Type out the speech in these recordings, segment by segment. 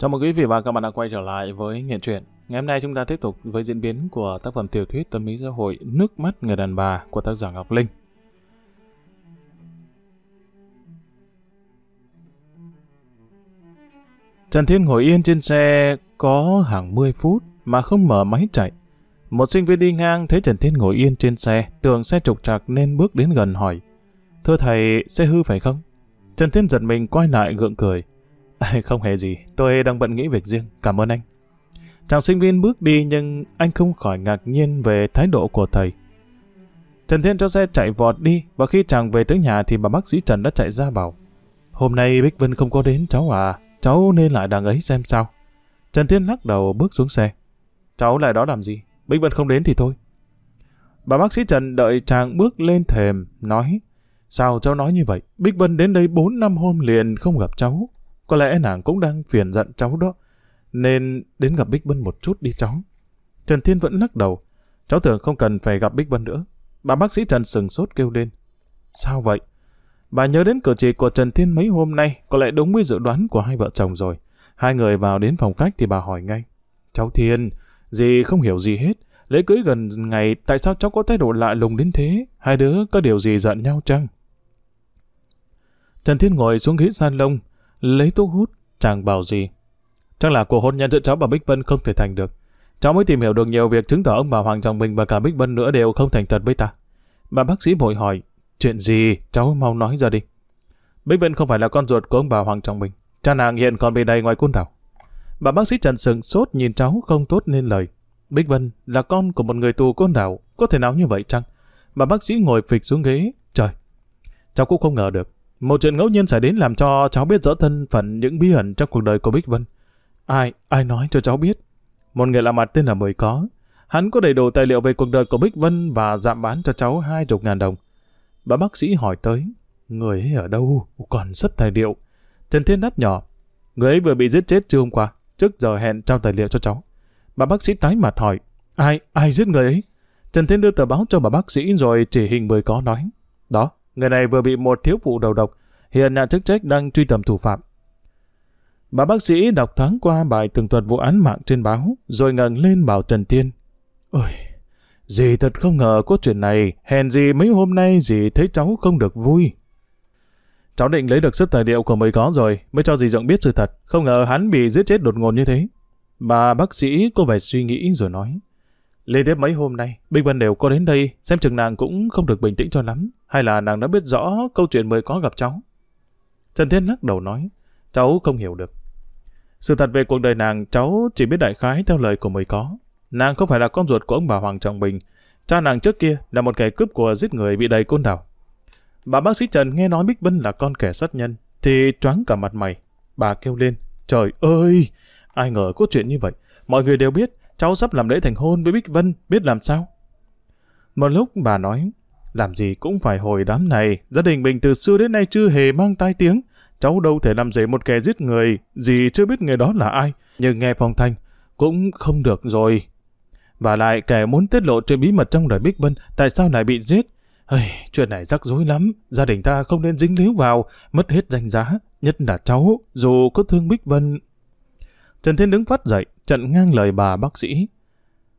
Chào mừng quý vị và các bạn đã quay trở lại với Nghệ truyện. Ngày hôm nay chúng ta tiếp tục với diễn biến của tác phẩm tiểu thuyết tâm lý xã hội Nước mắt người đàn bà của tác giả Ngọc Linh. Trần Thiên ngồi yên trên xe có hàng 10 phút mà không mở máy chạy. Một sinh viên đi ngang thấy Trần Thiên ngồi yên trên xe, tưởng xe trục trặc nên bước đến gần hỏi. Thưa thầy, xe hư phải không? Trần Thiên giật mình quay lại gượng cười. không hề gì, tôi đang bận nghĩ việc riêng, cảm ơn anh. Chàng sinh viên bước đi nhưng anh không khỏi ngạc nhiên về thái độ của thầy. Trần Thiên cho xe chạy vọt đi và khi chàng về tới nhà thì bà bác sĩ Trần đã chạy ra bảo Hôm nay Bích Vân không có đến cháu à, cháu nên lại đằng ấy xem sao. Trần Thiên lắc đầu bước xuống xe. Cháu lại đó làm gì, Bích Vân không đến thì thôi. Bà bác sĩ Trần đợi chàng bước lên thềm, nói Sao cháu nói như vậy, Bích Vân đến đây 4 năm hôm liền không gặp cháu. Có lẽ nàng cũng đang phiền giận cháu đó, nên đến gặp Bích Bân một chút đi cháu. Trần Thiên vẫn lắc đầu. Cháu tưởng không cần phải gặp Bích Bân nữa. Bà bác sĩ Trần sừng sốt kêu lên. Sao vậy? Bà nhớ đến cử chỉ của Trần Thiên mấy hôm nay, có lẽ đúng với dự đoán của hai vợ chồng rồi. Hai người vào đến phòng khách thì bà hỏi ngay. Cháu Thiên, gì không hiểu gì hết. Lễ cưới gần ngày, tại sao cháu có thái độ lạ lùng đến thế? Hai đứa có điều gì giận nhau chăng? Trần Thiên ngồi xuống ghế lông lấy thuốc hút, chàng bảo gì. Chắc là cuộc hôn nhân giữa cháu và Bích Vân không thể thành được. Cháu mới tìm hiểu được nhiều việc chứng tỏ ông bà Hoàng Trọng Bình và cả Bích Vân nữa đều không thành thật với ta. Bà bác sĩ vội hỏi, chuyện gì cháu mau nói ra đi. Bích Vân không phải là con ruột của ông bà Hoàng Trọng Bình. Cha nàng hiện còn bị đầy ngoài côn đảo. Bà bác sĩ Trần Sừng sốt nhìn cháu không tốt nên lời. Bích Vân là con của một người tù côn đảo, có thể nào như vậy chăng? Bà bác sĩ ngồi phịch xuống ghế, trời. Cháu cũng không ngờ được, một chuyện ngẫu nhiên xảy đến làm cho cháu biết rõ thân phận những bí ẩn trong cuộc đời của Bích Vân. Ai, ai nói cho cháu biết? Một người lạ mặt tên là Mười Có. Hắn có đầy đủ tài liệu về cuộc đời của Bích Vân và giảm bán cho cháu hai chục ngàn đồng. Bà bác sĩ hỏi tới, người ấy ở đâu? Còn rất tài liệu. Trần Thiên đáp nhỏ, người ấy vừa bị giết chết chưa hôm qua, trước giờ hẹn trao tài liệu cho cháu. Bà bác sĩ tái mặt hỏi, ai, ai giết người ấy? Trần Thiên đưa tờ báo cho bà bác sĩ rồi chỉ hình Mười Có nói, đó, Người này vừa bị một thiếu phụ đầu độc, hiện nhà chức trách đang truy tầm thủ phạm. Bà bác sĩ đọc thoáng qua bài tường thuật vụ án mạng trên báo, rồi ngẩng lên bảo Trần Tiên. Ôi, dì thật không ngờ có chuyện này, hèn gì mấy hôm nay dì thấy cháu không được vui. Cháu định lấy được sức tài liệu của mới có rồi, mới cho dì rộng biết sự thật, không ngờ hắn bị giết chết đột ngột như thế. Bà bác sĩ có vẻ suy nghĩ rồi nói. Liên tiếp mấy hôm nay, Binh Vân đều có đến đây, xem chừng nàng cũng không được bình tĩnh cho lắm, hay là nàng đã biết rõ câu chuyện mới có gặp cháu. Trần Thiên lắc đầu nói, cháu không hiểu được. Sự thật về cuộc đời nàng, cháu chỉ biết đại khái theo lời của mới có. Nàng không phải là con ruột của ông bà Hoàng Trọng Bình, cha nàng trước kia là một kẻ cướp của giết người bị đầy côn đảo. Bà bác sĩ Trần nghe nói Bích Vân là con kẻ sát nhân, thì choáng cả mặt mày. Bà kêu lên, trời ơi, ai ngờ có chuyện như vậy. Mọi người đều biết, cháu sắp làm lễ thành hôn với Bích Vân, biết làm sao? Một lúc bà nói, làm gì cũng phải hồi đám này, gia đình mình từ xưa đến nay chưa hề mang tai tiếng, cháu đâu thể làm gì một kẻ giết người, gì chưa biết người đó là ai, nhưng nghe phong thanh, cũng không được rồi. Và lại kẻ muốn tiết lộ chuyện bí mật trong đời Bích Vân, tại sao lại bị giết? Ây, chuyện này rắc rối lắm, gia đình ta không nên dính líu vào, mất hết danh giá, nhất là cháu, dù có thương Bích Vân Trần Thiên đứng phát dậy, chặn ngang lời bà bác sĩ.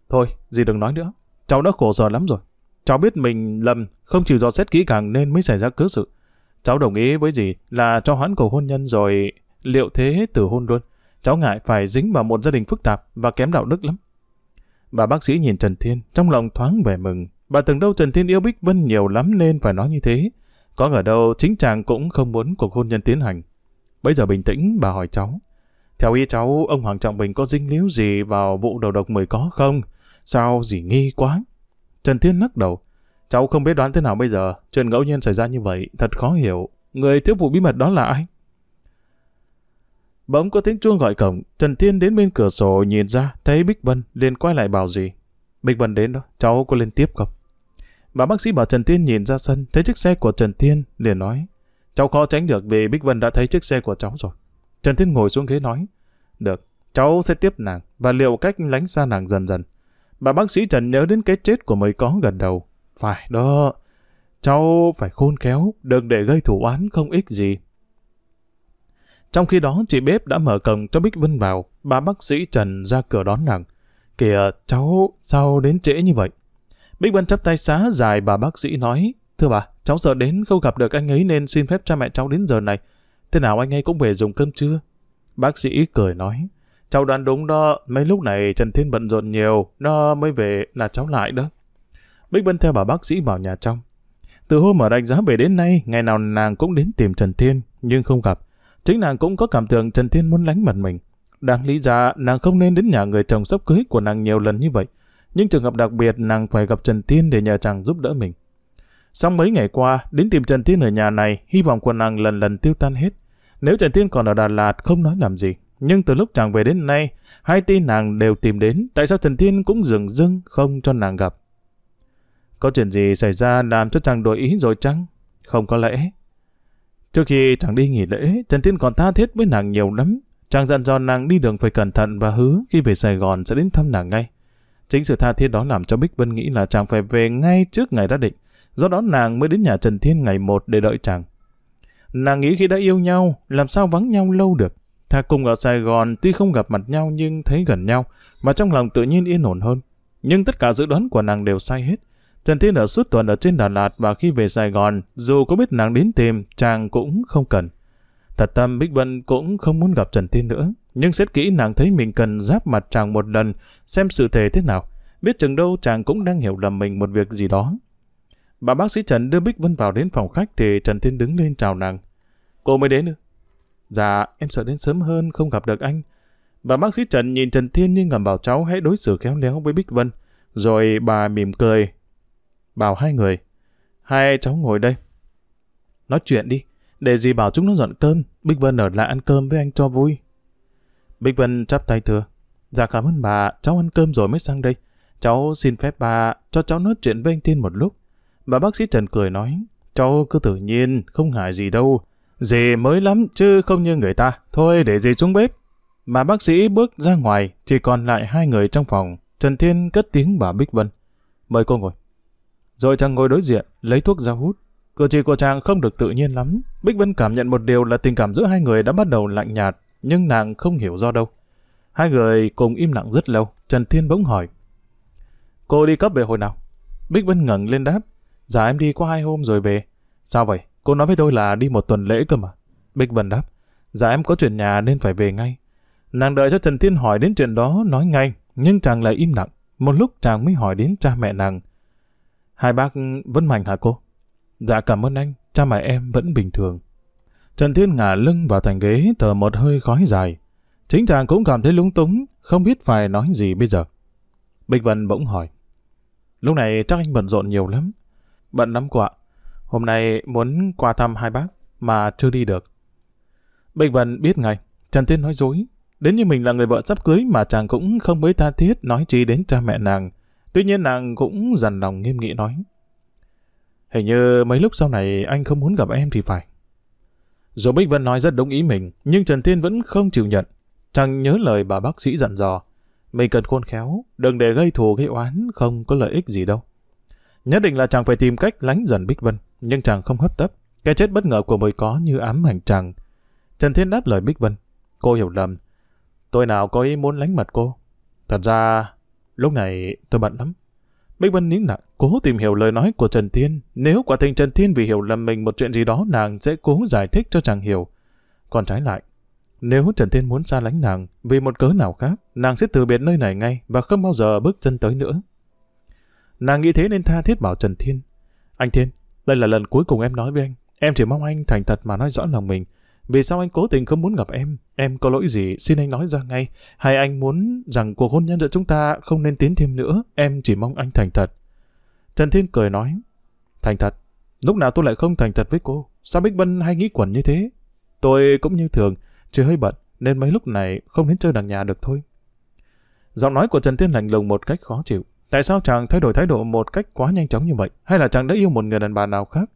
Thôi, gì đừng nói nữa. Cháu đã khổ sở lắm rồi. Cháu biết mình lầm, không chịu dò xét kỹ càng nên mới xảy ra cứ sự. Cháu đồng ý với gì là cho hoãn cầu hôn nhân rồi liệu thế tử hôn luôn. Cháu ngại phải dính vào một gia đình phức tạp và kém đạo đức lắm. Bà bác sĩ nhìn Trần Thiên, trong lòng thoáng vẻ mừng. Bà từng đâu Trần Thiên yêu Bích Vân nhiều lắm nên phải nói như thế. Có ngờ đâu chính chàng cũng không muốn cuộc hôn nhân tiến hành. Bây giờ bình tĩnh, bà hỏi cháu. Theo ý cháu, ông Hoàng Trọng Bình có dinh líu gì vào vụ đầu độc mười có không? Sao gì nghi quá? Trần Thiên lắc đầu. Cháu không biết đoán thế nào bây giờ, chuyện ngẫu nhiên xảy ra như vậy, thật khó hiểu. Người thiếu vụ bí mật đó là ai? Bỗng có tiếng chuông gọi cổng, Trần Thiên đến bên cửa sổ nhìn ra, thấy Bích Vân, liền quay lại bảo gì. Bích Vân đến đó, cháu có lên tiếp không? Bà bác sĩ bảo Trần Thiên nhìn ra sân, thấy chiếc xe của Trần Thiên, liền nói. Cháu khó tránh được vì Bích Vân đã thấy chiếc xe của cháu rồi. Trần Thiên ngồi xuống ghế nói, được, cháu sẽ tiếp nàng và liệu cách lánh xa nàng dần dần. Bà bác sĩ Trần nhớ đến cái chết của mấy có gần đầu. Phải đó, cháu phải khôn khéo, đừng để gây thủ án không ích gì. Trong khi đó, chị bếp đã mở cổng cho Bích Vân vào, bà bác sĩ Trần ra cửa đón nàng. Kìa, cháu sao đến trễ như vậy? Bích Vân chắp tay xá dài bà bác sĩ nói, Thưa bà, cháu sợ đến không gặp được anh ấy nên xin phép cha mẹ cháu đến giờ này. Thế nào anh ấy cũng về dùng cơm chưa Bác sĩ cười nói. Cháu đoán đúng đó, mấy lúc này Trần Thiên bận rộn nhiều, nó mới về là cháu lại đó. Bích Vân theo bà bác sĩ vào nhà trong. Từ hôm ở đánh giá về đến nay, ngày nào nàng cũng đến tìm Trần Thiên, nhưng không gặp. Chính nàng cũng có cảm tưởng Trần Thiên muốn lánh mặt mình. Đáng lý ra, nàng không nên đến nhà người chồng sắp cưới của nàng nhiều lần như vậy. Nhưng trường hợp đặc biệt, nàng phải gặp Trần Thiên để nhờ chàng giúp đỡ mình. Sau mấy ngày qua, đến tìm Trần Thiên ở nhà này, hy vọng quần nàng lần lần tiêu tan hết. Nếu Trần Thiên còn ở Đà Lạt, không nói làm gì. Nhưng từ lúc chàng về đến nay, hai tin nàng đều tìm đến, tại sao Trần Thiên cũng dừng dưng không cho nàng gặp. Có chuyện gì xảy ra làm cho chàng đổi ý rồi chăng? Không có lẽ. Trước khi chàng đi nghỉ lễ, Trần Thiên còn tha thiết với nàng nhiều lắm. Chàng dặn dò nàng đi đường phải cẩn thận và hứa khi về Sài Gòn sẽ đến thăm nàng ngay. Chính sự tha thiết đó làm cho Bích Vân nghĩ là chàng phải về ngay trước ngày đã định do đó nàng mới đến nhà Trần Thiên ngày một để đợi chàng. Nàng nghĩ khi đã yêu nhau, làm sao vắng nhau lâu được. Thà cùng ở Sài Gòn tuy không gặp mặt nhau nhưng thấy gần nhau, mà trong lòng tự nhiên yên ổn hơn. Nhưng tất cả dự đoán của nàng đều sai hết. Trần Thiên ở suốt tuần ở trên Đà Lạt và khi về Sài Gòn, dù có biết nàng đến tìm, chàng cũng không cần. Thật tâm Bích Vân cũng không muốn gặp Trần Thiên nữa, nhưng xét kỹ nàng thấy mình cần giáp mặt chàng một lần, xem sự thể thế nào. Biết chừng đâu chàng cũng đang hiểu lầm mình một việc gì đó, Bà bác sĩ Trần đưa Bích Vân vào đến phòng khách thì Trần Thiên đứng lên chào nàng. Cô mới đến ư? Dạ, em sợ đến sớm hơn, không gặp được anh. Bà bác sĩ Trần nhìn Trần Thiên như ngầm bảo cháu hãy đối xử khéo léo với Bích Vân. Rồi bà mỉm cười. Bảo hai người. Hai cháu ngồi đây. Nói chuyện đi. Để gì bảo chúng nó dọn cơm. Bích Vân ở lại ăn cơm với anh cho vui. Bích Vân chắp tay thừa Dạ cảm ơn bà, cháu ăn cơm rồi mới sang đây. Cháu xin phép bà cho cháu nói chuyện với anh Thiên một lúc. Và bác sĩ Trần cười nói, cháu cứ tự nhiên, không hại gì đâu. Dì mới lắm chứ không như người ta, thôi để dì xuống bếp. Mà bác sĩ bước ra ngoài, chỉ còn lại hai người trong phòng. Trần Thiên cất tiếng bà Bích Vân. Mời cô ngồi. Rồi chàng ngồi đối diện, lấy thuốc ra hút. Cử chỉ của chàng không được tự nhiên lắm. Bích Vân cảm nhận một điều là tình cảm giữa hai người đã bắt đầu lạnh nhạt, nhưng nàng không hiểu do đâu. Hai người cùng im lặng rất lâu, Trần Thiên bỗng hỏi. Cô đi cấp về hồi nào? Bích Vân ngẩng lên đáp. Dạ em đi qua hai hôm rồi về. Sao vậy? Cô nói với tôi là đi một tuần lễ cơ mà. Bích Vân đáp. Dạ em có chuyện nhà nên phải về ngay. Nàng đợi cho Trần Thiên hỏi đến chuyện đó nói ngay, nhưng chàng lại im lặng. Một lúc chàng mới hỏi đến cha mẹ nàng. Hai bác vẫn mạnh hả cô? Dạ cảm ơn anh, cha mẹ em vẫn bình thường. Trần Thiên ngả lưng vào thành ghế thở một hơi khói dài. Chính chàng cũng cảm thấy lúng túng, không biết phải nói gì bây giờ. Bích Vân bỗng hỏi. Lúc này chắc anh bận rộn nhiều lắm. Bận lắm cô ạ. Hôm nay muốn qua thăm hai bác mà chưa đi được. Bình Vân biết ngay, Trần Tiên nói dối. Đến như mình là người vợ sắp cưới mà chàng cũng không mới tha thiết nói chi đến cha mẹ nàng. Tuy nhiên nàng cũng dằn lòng nghiêm nghị nói. Hình như mấy lúc sau này anh không muốn gặp em thì phải. Dù Bích Vân nói rất đúng ý mình, nhưng Trần Tiên vẫn không chịu nhận. Chàng nhớ lời bà bác sĩ dặn dò. Mình cần khôn khéo, đừng để gây thù gây oán không có lợi ích gì đâu. Nhất định là chàng phải tìm cách lánh dần Bích Vân, nhưng chàng không hấp tấp. Cái chết bất ngờ của mới có như ám ảnh chàng. Trần Thiên đáp lời Bích Vân. Cô hiểu lầm. Tôi nào có ý muốn lánh mặt cô. Thật ra, lúc này tôi bận lắm. Bích Vân nín lặng, cố tìm hiểu lời nói của Trần Thiên. Nếu quả tình Trần Thiên vì hiểu lầm mình một chuyện gì đó, nàng sẽ cố giải thích cho chàng hiểu. Còn trái lại, nếu Trần Thiên muốn xa lánh nàng vì một cớ nào khác, nàng sẽ từ biệt nơi này ngay và không bao giờ bước chân tới nữa. Nàng nghĩ thế nên tha thiết bảo Trần Thiên. Anh Thiên, đây là lần cuối cùng em nói với anh. Em chỉ mong anh thành thật mà nói rõ lòng mình. Vì sao anh cố tình không muốn gặp em? Em có lỗi gì? Xin anh nói ra ngay. Hay anh muốn rằng cuộc hôn nhân giữa chúng ta không nên tiến thêm nữa? Em chỉ mong anh thành thật. Trần Thiên cười nói. Thành thật? Lúc nào tôi lại không thành thật với cô? Sao Bích Bân hay nghĩ quẩn như thế? Tôi cũng như thường, chỉ hơi bận nên mấy lúc này không đến chơi đằng nhà được thôi. Giọng nói của Trần Thiên lạnh lùng một cách khó chịu. Tại sao chàng thay đổi thái độ một cách quá nhanh chóng như vậy? Hay là chàng đã yêu một người đàn bà nào khác?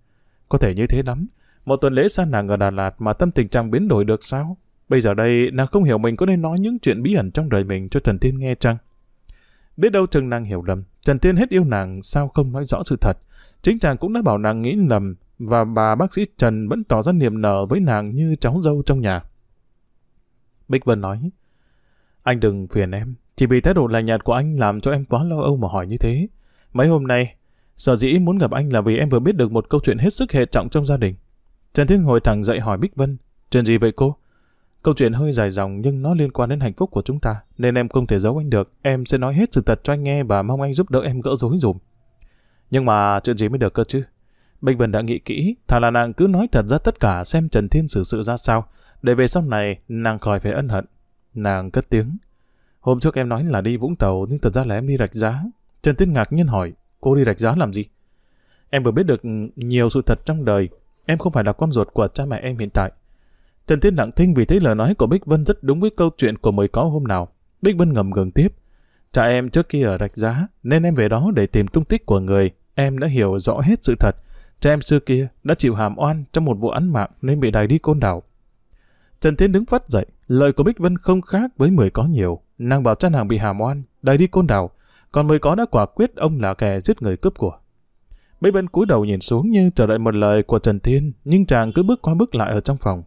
Có thể như thế lắm. Một tuần lễ xa nàng ở Đà Lạt mà tâm tình chàng biến đổi được sao? Bây giờ đây, nàng không hiểu mình có nên nói những chuyện bí ẩn trong đời mình cho Trần Tiên nghe chăng? Biết đâu chừng nàng hiểu lầm, Trần Tiên hết yêu nàng sao không nói rõ sự thật. Chính chàng cũng đã bảo nàng nghĩ lầm và bà bác sĩ Trần vẫn tỏ ra niềm nở với nàng như cháu dâu trong nhà. Bích Vân nói, anh đừng phiền em, chỉ vì thái độ lạnh nhạt của anh làm cho em quá lo âu mà hỏi như thế. Mấy hôm nay, sở dĩ muốn gặp anh là vì em vừa biết được một câu chuyện hết sức hệ trọng trong gia đình. Trần Thiên ngồi thẳng dậy hỏi Bích Vân, chuyện gì vậy cô? Câu chuyện hơi dài dòng nhưng nó liên quan đến hạnh phúc của chúng ta, nên em không thể giấu anh được. Em sẽ nói hết sự thật cho anh nghe và mong anh giúp đỡ em gỡ rối dùm. Nhưng mà chuyện gì mới được cơ chứ? Bích Vân đã nghĩ kỹ, thà là nàng cứ nói thật ra tất cả xem Trần Thiên xử sự ra sao, để về sau này nàng khỏi phải ân hận. Nàng cất tiếng. Hôm trước em nói là đi Vũng Tàu nhưng thật ra là em đi Rạch Giá. Trần Tuyết ngạc nhiên hỏi, cô đi Rạch Giá làm gì? Em vừa biết được nhiều sự thật trong đời, em không phải là con ruột của cha mẹ em hiện tại. Trần Tuyết lặng thinh vì thấy lời nói của Bích Vân rất đúng với câu chuyện của mới có hôm nào. Bích Vân ngầm ngừng tiếp. Cha em trước kia ở Rạch Giá, nên em về đó để tìm tung tích của người. Em đã hiểu rõ hết sự thật. Cha em xưa kia đã chịu hàm oan trong một vụ án mạng nên bị đày đi côn đảo. Trần Tiến đứng phát dậy, lời của Bích Vân không khác với mười có nhiều. Nàng bảo chân hàng bị hàm oan, đầy đi côn đảo, còn mới có đã quả quyết ông là kẻ giết người cướp của. Bế Vân cúi đầu nhìn xuống như chờ đợi một lời của Trần Thiên, nhưng chàng cứ bước qua bước lại ở trong phòng.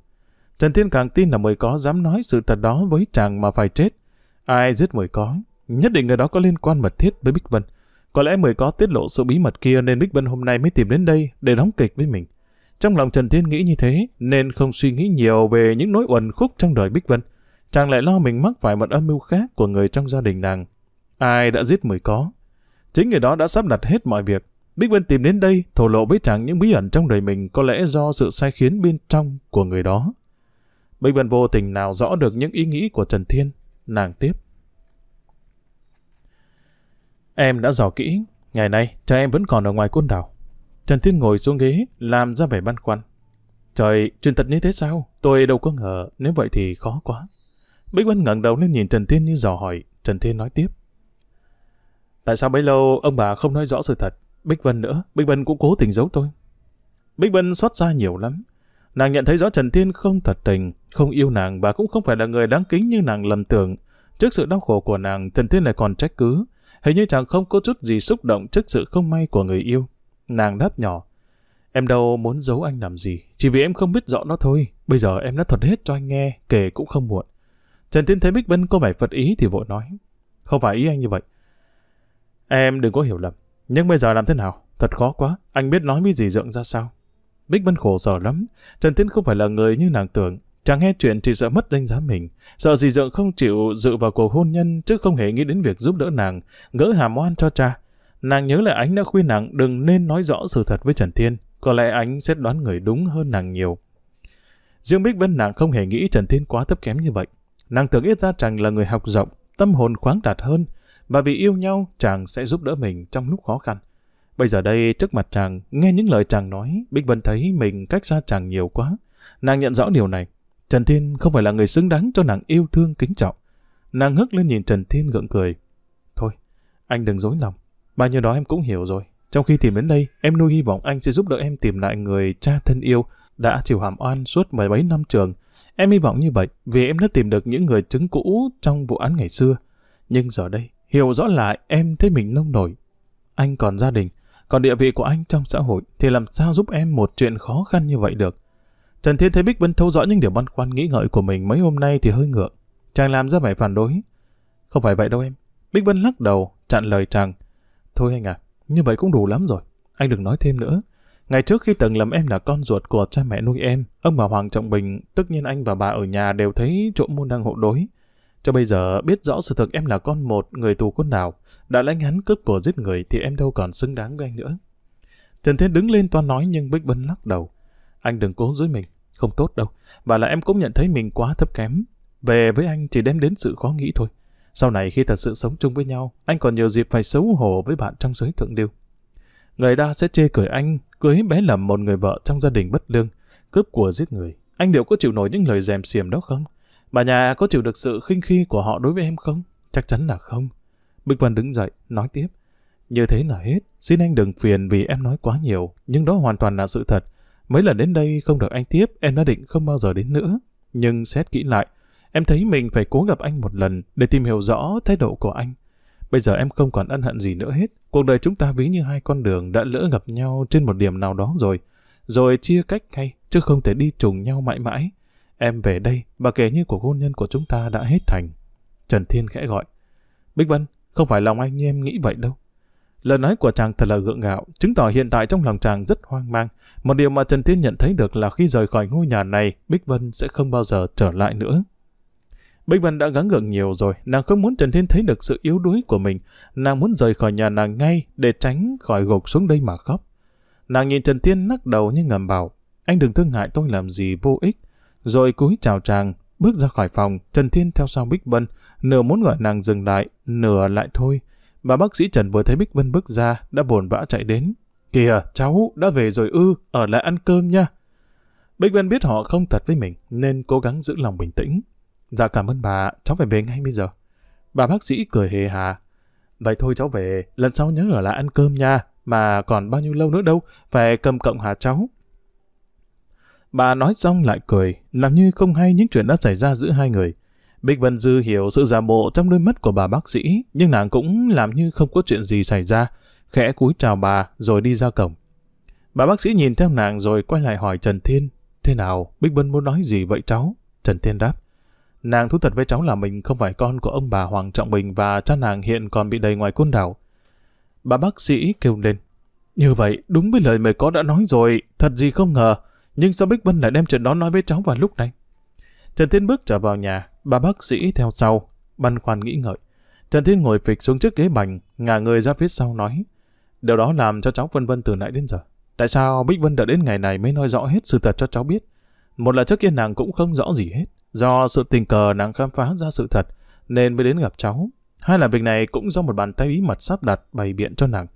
Trần Thiên càng tin là mới có dám nói sự thật đó với chàng mà phải chết. Ai giết mới có, nhất định người đó có liên quan mật thiết với Bích Vân. Có lẽ mới có tiết lộ sự bí mật kia nên Bích Vân hôm nay mới tìm đến đây để đóng kịch với mình. Trong lòng Trần Thiên nghĩ như thế nên không suy nghĩ nhiều về những nỗi uẩn khúc trong đời Bích Vân chàng lại lo mình mắc phải một âm mưu khác của người trong gia đình nàng. Ai đã giết mười có? Chính người đó đã sắp đặt hết mọi việc. Bích Vân tìm đến đây thổ lộ với chàng những bí ẩn trong đời mình có lẽ do sự sai khiến bên trong của người đó. Bích Vân vô tình nào rõ được những ý nghĩ của Trần Thiên, nàng tiếp. Em đã dò kỹ, ngày nay cha em vẫn còn ở ngoài côn đảo. Trần Thiên ngồi xuống ghế, làm ra vẻ băn khoăn. Trời, chuyện thật như thế sao? Tôi đâu có ngờ, nếu vậy thì khó quá. Bích Vân ngẩng đầu lên nhìn Trần Thiên như dò hỏi. Trần Thiên nói tiếp. Tại sao bấy lâu ông bà không nói rõ sự thật? Bích Vân nữa, Bích Vân cũng cố tình giấu tôi. Bích Vân xót xa nhiều lắm. Nàng nhận thấy rõ Trần Thiên không thật tình, không yêu nàng và cũng không phải là người đáng kính như nàng lầm tưởng. Trước sự đau khổ của nàng, Trần Thiên lại còn trách cứ. Hình như chàng không có chút gì xúc động trước sự không may của người yêu. Nàng đáp nhỏ. Em đâu muốn giấu anh làm gì, chỉ vì em không biết rõ nó thôi. Bây giờ em đã thuật hết cho anh nghe, kể cũng không muộn. Trần Tiến thấy Bích Vân có vẻ phật ý thì vội nói. Không phải ý anh như vậy. Em đừng có hiểu lầm. Nhưng bây giờ làm thế nào? Thật khó quá. Anh biết nói với gì dượng ra sao? Bích Vân khổ sở lắm. Trần Tiến không phải là người như nàng tưởng. Chẳng nghe chuyện chỉ sợ mất danh giá mình, sợ gì dượng không chịu dự vào cuộc hôn nhân chứ không hề nghĩ đến việc giúp đỡ nàng, gỡ hàm oan cho cha. Nàng nhớ là ánh đã khuyên nàng đừng nên nói rõ sự thật với Trần Thiên, có lẽ ánh sẽ đoán người đúng hơn nàng nhiều. Riêng Bích Vân nàng không hề nghĩ Trần Thiên quá thấp kém như vậy, Nàng tưởng ít ra chàng là người học rộng, tâm hồn khoáng đạt hơn, và vì yêu nhau chàng sẽ giúp đỡ mình trong lúc khó khăn. Bây giờ đây, trước mặt chàng, nghe những lời chàng nói, Bích Vân thấy mình cách xa chàng nhiều quá. Nàng nhận rõ điều này. Trần Thiên không phải là người xứng đáng cho nàng yêu thương kính trọng. Nàng ngước lên nhìn Trần Thiên gượng cười. Thôi, anh đừng dối lòng. Bao nhiêu đó em cũng hiểu rồi. Trong khi tìm đến đây, em nuôi hy vọng anh sẽ giúp đỡ em tìm lại người cha thân yêu đã chịu hàm oan suốt mười mấy năm trường, Em hy vọng như vậy vì em đã tìm được những người chứng cũ trong vụ án ngày xưa. Nhưng giờ đây, hiểu rõ lại em thấy mình nông nổi. Anh còn gia đình, còn địa vị của anh trong xã hội thì làm sao giúp em một chuyện khó khăn như vậy được. Trần Thiên thấy Bích Vân thấu rõ những điều băn khoăn nghĩ ngợi của mình mấy hôm nay thì hơi ngượng. Chàng làm ra vẻ phản đối. Không phải vậy đâu em. Bích Vân lắc đầu, chặn lời chàng. Thôi anh à, như vậy cũng đủ lắm rồi. Anh đừng nói thêm nữa. Ngày trước khi từng làm em là con ruột của cha mẹ nuôi em, ông bà Hoàng Trọng Bình, tất nhiên anh và bà ở nhà đều thấy chỗ môn đang hộ đối. Cho bây giờ biết rõ sự thật em là con một người tù quân đảo đã lãnh hắn cướp của giết người thì em đâu còn xứng đáng với anh nữa. Trần Thiên đứng lên toan nói nhưng Bích Bân lắc đầu. Anh đừng cố dối mình, không tốt đâu. Và là em cũng nhận thấy mình quá thấp kém. Về với anh chỉ đem đến sự khó nghĩ thôi. Sau này khi thật sự sống chung với nhau, anh còn nhiều dịp phải xấu hổ với bạn trong giới thượng lưu. Người ta sẽ chê cười anh cưới bé làm một người vợ trong gia đình bất lương, cướp của giết người. Anh liệu có chịu nổi những lời dèm xiềm đó không? Bà nhà có chịu được sự khinh khi của họ đối với em không? Chắc chắn là không. Bích Vân đứng dậy, nói tiếp. Như thế là hết, xin anh đừng phiền vì em nói quá nhiều, nhưng đó hoàn toàn là sự thật. Mấy lần đến đây không được anh tiếp, em đã định không bao giờ đến nữa. Nhưng xét kỹ lại, em thấy mình phải cố gặp anh một lần để tìm hiểu rõ thái độ của anh. Bây giờ em không còn ân hận gì nữa hết, Cuộc đời chúng ta ví như hai con đường đã lỡ gặp nhau trên một điểm nào đó rồi, rồi chia cách ngay, chứ không thể đi trùng nhau mãi mãi. Em về đây và kể như cuộc hôn nhân của chúng ta đã hết thành. Trần Thiên khẽ gọi. Bích Vân, không phải lòng anh như em nghĩ vậy đâu. Lời nói của chàng thật là gượng gạo, chứng tỏ hiện tại trong lòng chàng rất hoang mang. Một điều mà Trần Thiên nhận thấy được là khi rời khỏi ngôi nhà này, Bích Vân sẽ không bao giờ trở lại nữa. Bích Vân đã gắng gượng nhiều rồi, nàng không muốn Trần Thiên thấy được sự yếu đuối của mình. Nàng muốn rời khỏi nhà nàng ngay để tránh khỏi gục xuống đây mà khóc. Nàng nhìn Trần Thiên nắc đầu như ngầm bảo, anh đừng thương hại tôi làm gì vô ích. Rồi cúi chào chàng, bước ra khỏi phòng, Trần Thiên theo sau Bích Vân, nửa muốn gọi nàng dừng lại, nửa lại thôi. Bà bác sĩ Trần vừa thấy Bích Vân bước ra, đã buồn bã chạy đến. Kìa, cháu, đã về rồi ư, ở lại ăn cơm nha. Bích Vân biết họ không thật với mình, nên cố gắng giữ lòng bình tĩnh. Dạ cảm ơn bà, cháu phải về ngay bây giờ. Bà bác sĩ cười hề hà. Vậy thôi cháu về, lần sau nhớ ở lại ăn cơm nha, mà còn bao nhiêu lâu nữa đâu, phải cầm cộng hả cháu. Bà nói xong lại cười, làm như không hay những chuyện đã xảy ra giữa hai người. Bích Vân Dư hiểu sự giả bộ trong đôi mắt của bà bác sĩ, nhưng nàng cũng làm như không có chuyện gì xảy ra, khẽ cúi chào bà rồi đi ra cổng. Bà bác sĩ nhìn theo nàng rồi quay lại hỏi Trần Thiên, thế nào, Bích Vân muốn nói gì vậy cháu? Trần Thiên đáp, Nàng thú thật với cháu là mình không phải con của ông bà Hoàng Trọng Bình và cha nàng hiện còn bị đầy ngoài côn đảo. Bà bác sĩ kêu lên. Như vậy, đúng với lời mời có đã nói rồi, thật gì không ngờ. Nhưng sao Bích Vân lại đem chuyện đó nói với cháu vào lúc này? Trần Thiên bước trở vào nhà, bà bác sĩ theo sau, băn khoăn nghĩ ngợi. Trần Thiên ngồi phịch xuống trước ghế bành, ngả người ra phía sau nói. Điều đó làm cho cháu vân vân từ nãy đến giờ. Tại sao Bích Vân đợi đến ngày này mới nói rõ hết sự thật cho cháu biết? Một là trước kia nàng cũng không rõ gì hết. Do sự tình cờ nàng khám phá ra sự thật, nên mới đến gặp cháu. Hai là việc này cũng do một bàn tay bí mật sắp đặt bày biện cho nàng.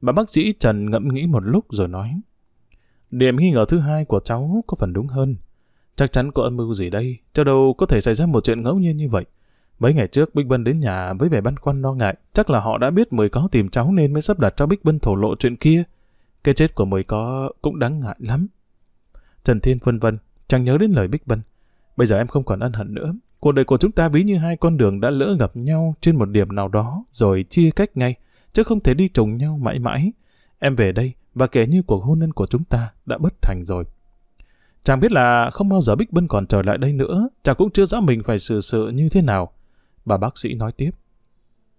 Bà bác sĩ Trần ngẫm nghĩ một lúc rồi nói. Điểm nghi ngờ thứ hai của cháu có phần đúng hơn. Chắc chắn có âm mưu gì đây, cho đâu có thể xảy ra một chuyện ngẫu nhiên như vậy. Mấy ngày trước Bích Vân đến nhà với vẻ băn khoăn lo ngại, chắc là họ đã biết Mười có tìm cháu nên mới sắp đặt cho Bích Vân thổ lộ chuyện kia. Cái chết của Mười có cũng đáng ngại lắm. Trần Thiên phân vân, chẳng nhớ đến lời Bích Vân. Bây giờ em không còn ân hận nữa. Cuộc đời của chúng ta ví như hai con đường đã lỡ gặp nhau trên một điểm nào đó rồi chia cách ngay, chứ không thể đi trùng nhau mãi mãi. Em về đây và kể như cuộc hôn nhân của chúng ta đã bất thành rồi. Chàng biết là không bao giờ Bích Bân còn trở lại đây nữa, chàng cũng chưa rõ mình phải xử sự như thế nào. Bà bác sĩ nói tiếp.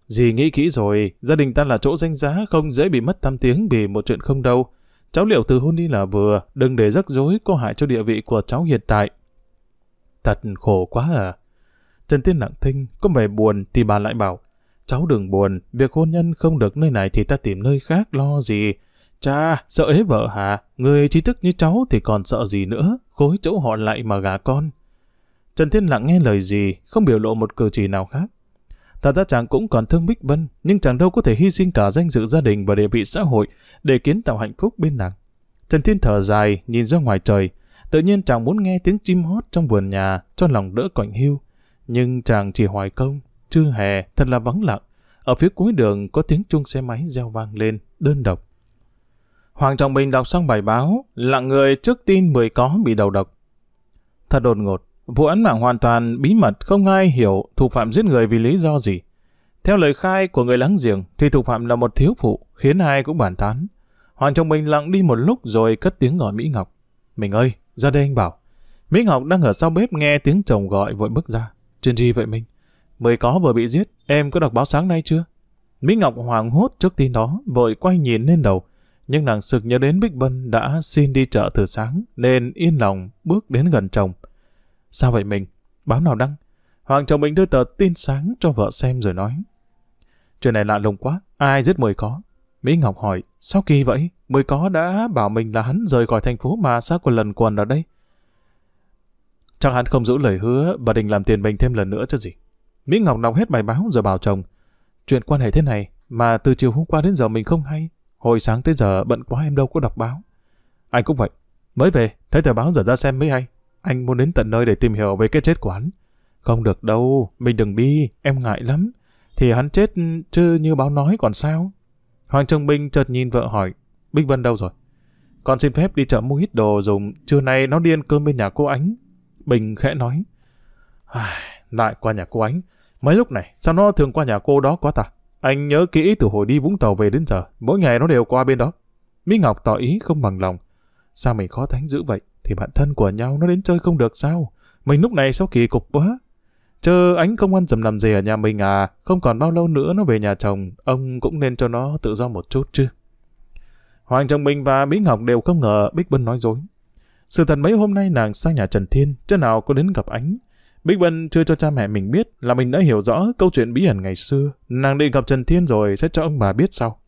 Dì nghĩ kỹ rồi, gia đình ta là chỗ danh giá không dễ bị mất tam tiếng vì một chuyện không đâu. Cháu liệu từ hôn đi là vừa, đừng để rắc rối có hại cho địa vị của cháu hiện tại. Thật khổ quá à. Trần Tiên lặng thinh, có vẻ buồn thì bà lại bảo, cháu đừng buồn, việc hôn nhân không được nơi này thì ta tìm nơi khác lo gì. Cha, sợ ế vợ hả? Người trí thức như cháu thì còn sợ gì nữa, khối chỗ họ lại mà gả con. Trần Thiên lặng nghe lời gì, không biểu lộ một cử chỉ nào khác. Thật ra chàng cũng còn thương Bích Vân, nhưng chàng đâu có thể hy sinh cả danh dự gia đình và địa vị xã hội để kiến tạo hạnh phúc bên nàng. Trần Thiên thở dài, nhìn ra ngoài trời, Tự nhiên chàng muốn nghe tiếng chim hót trong vườn nhà cho lòng đỡ quạnh hiu. Nhưng chàng chỉ hoài công, chưa hè, thật là vắng lặng. Ở phía cuối đường có tiếng chuông xe máy reo vang lên, đơn độc. Hoàng Trọng Bình đọc xong bài báo, lặng người trước tin mười có bị đầu độc. Thật đột ngột, vụ án mạng hoàn toàn bí mật không ai hiểu thủ phạm giết người vì lý do gì. Theo lời khai của người láng giềng thì thủ phạm là một thiếu phụ, khiến ai cũng bàn tán. Hoàng Trọng Bình lặng đi một lúc rồi cất tiếng gọi Mỹ Ngọc. Mình ơi, ra đây anh bảo. Mỹ Ngọc đang ở sau bếp nghe tiếng chồng gọi vội bước ra. Chuyện gì vậy Minh? Mới có vừa bị giết, em có đọc báo sáng nay chưa? Mỹ Ngọc hoàng hốt trước tin đó, vội quay nhìn lên đầu. Nhưng nàng sực nhớ đến Bích Vân đã xin đi chợ từ sáng, nên yên lòng bước đến gần chồng. Sao vậy mình? Báo nào đăng? Hoàng chồng mình đưa tờ tin sáng cho vợ xem rồi nói. Chuyện này lạ lùng quá, ai giết mười có. Mỹ Ngọc hỏi, sao kỳ vậy? Mới có đã bảo mình là hắn rời khỏi thành phố mà sao còn lần quần ở đây? Chắc hắn không giữ lời hứa và định làm tiền mình thêm lần nữa chứ gì. Mỹ Ngọc đọc hết bài báo rồi bảo chồng. Chuyện quan hệ thế này mà từ chiều hôm qua đến giờ mình không hay. Hồi sáng tới giờ bận quá em đâu có đọc báo. Anh cũng vậy. Mới về, thấy tờ báo giờ ra xem mới hay. Anh muốn đến tận nơi để tìm hiểu về cái chết của hắn. Không được đâu, mình đừng đi, em ngại lắm. Thì hắn chết chứ như báo nói còn sao. Hoàng Trung Binh chợt nhìn vợ hỏi, Bích Vân đâu rồi? Con xin phép đi chợ mua ít đồ dùng, trưa nay nó đi ăn cơm bên nhà cô Ánh. Bình khẽ nói, lại qua nhà cô Ánh. Mấy lúc này, sao nó thường qua nhà cô đó quá ta? Anh nhớ kỹ từ hồi đi Vũng Tàu về đến giờ, mỗi ngày nó đều qua bên đó. Mỹ Ngọc tỏ ý không bằng lòng. Sao mình khó thánh dữ vậy? Thì bạn thân của nhau nó đến chơi không được sao? Mình lúc này sao kỳ cục quá? Chớ ánh không ăn dầm làm gì ở nhà mình à, không còn bao lâu nữa nó về nhà chồng, ông cũng nên cho nó tự do một chút chứ. Hoàng chồng mình và Mỹ Ngọc đều không ngờ Bích vân nói dối. Sự thật mấy hôm nay nàng sang nhà Trần Thiên, chứ nào có đến gặp ánh. Bích vân chưa cho cha mẹ mình biết là mình đã hiểu rõ câu chuyện bí ẩn ngày xưa. Nàng đi gặp Trần Thiên rồi sẽ cho ông bà biết sau.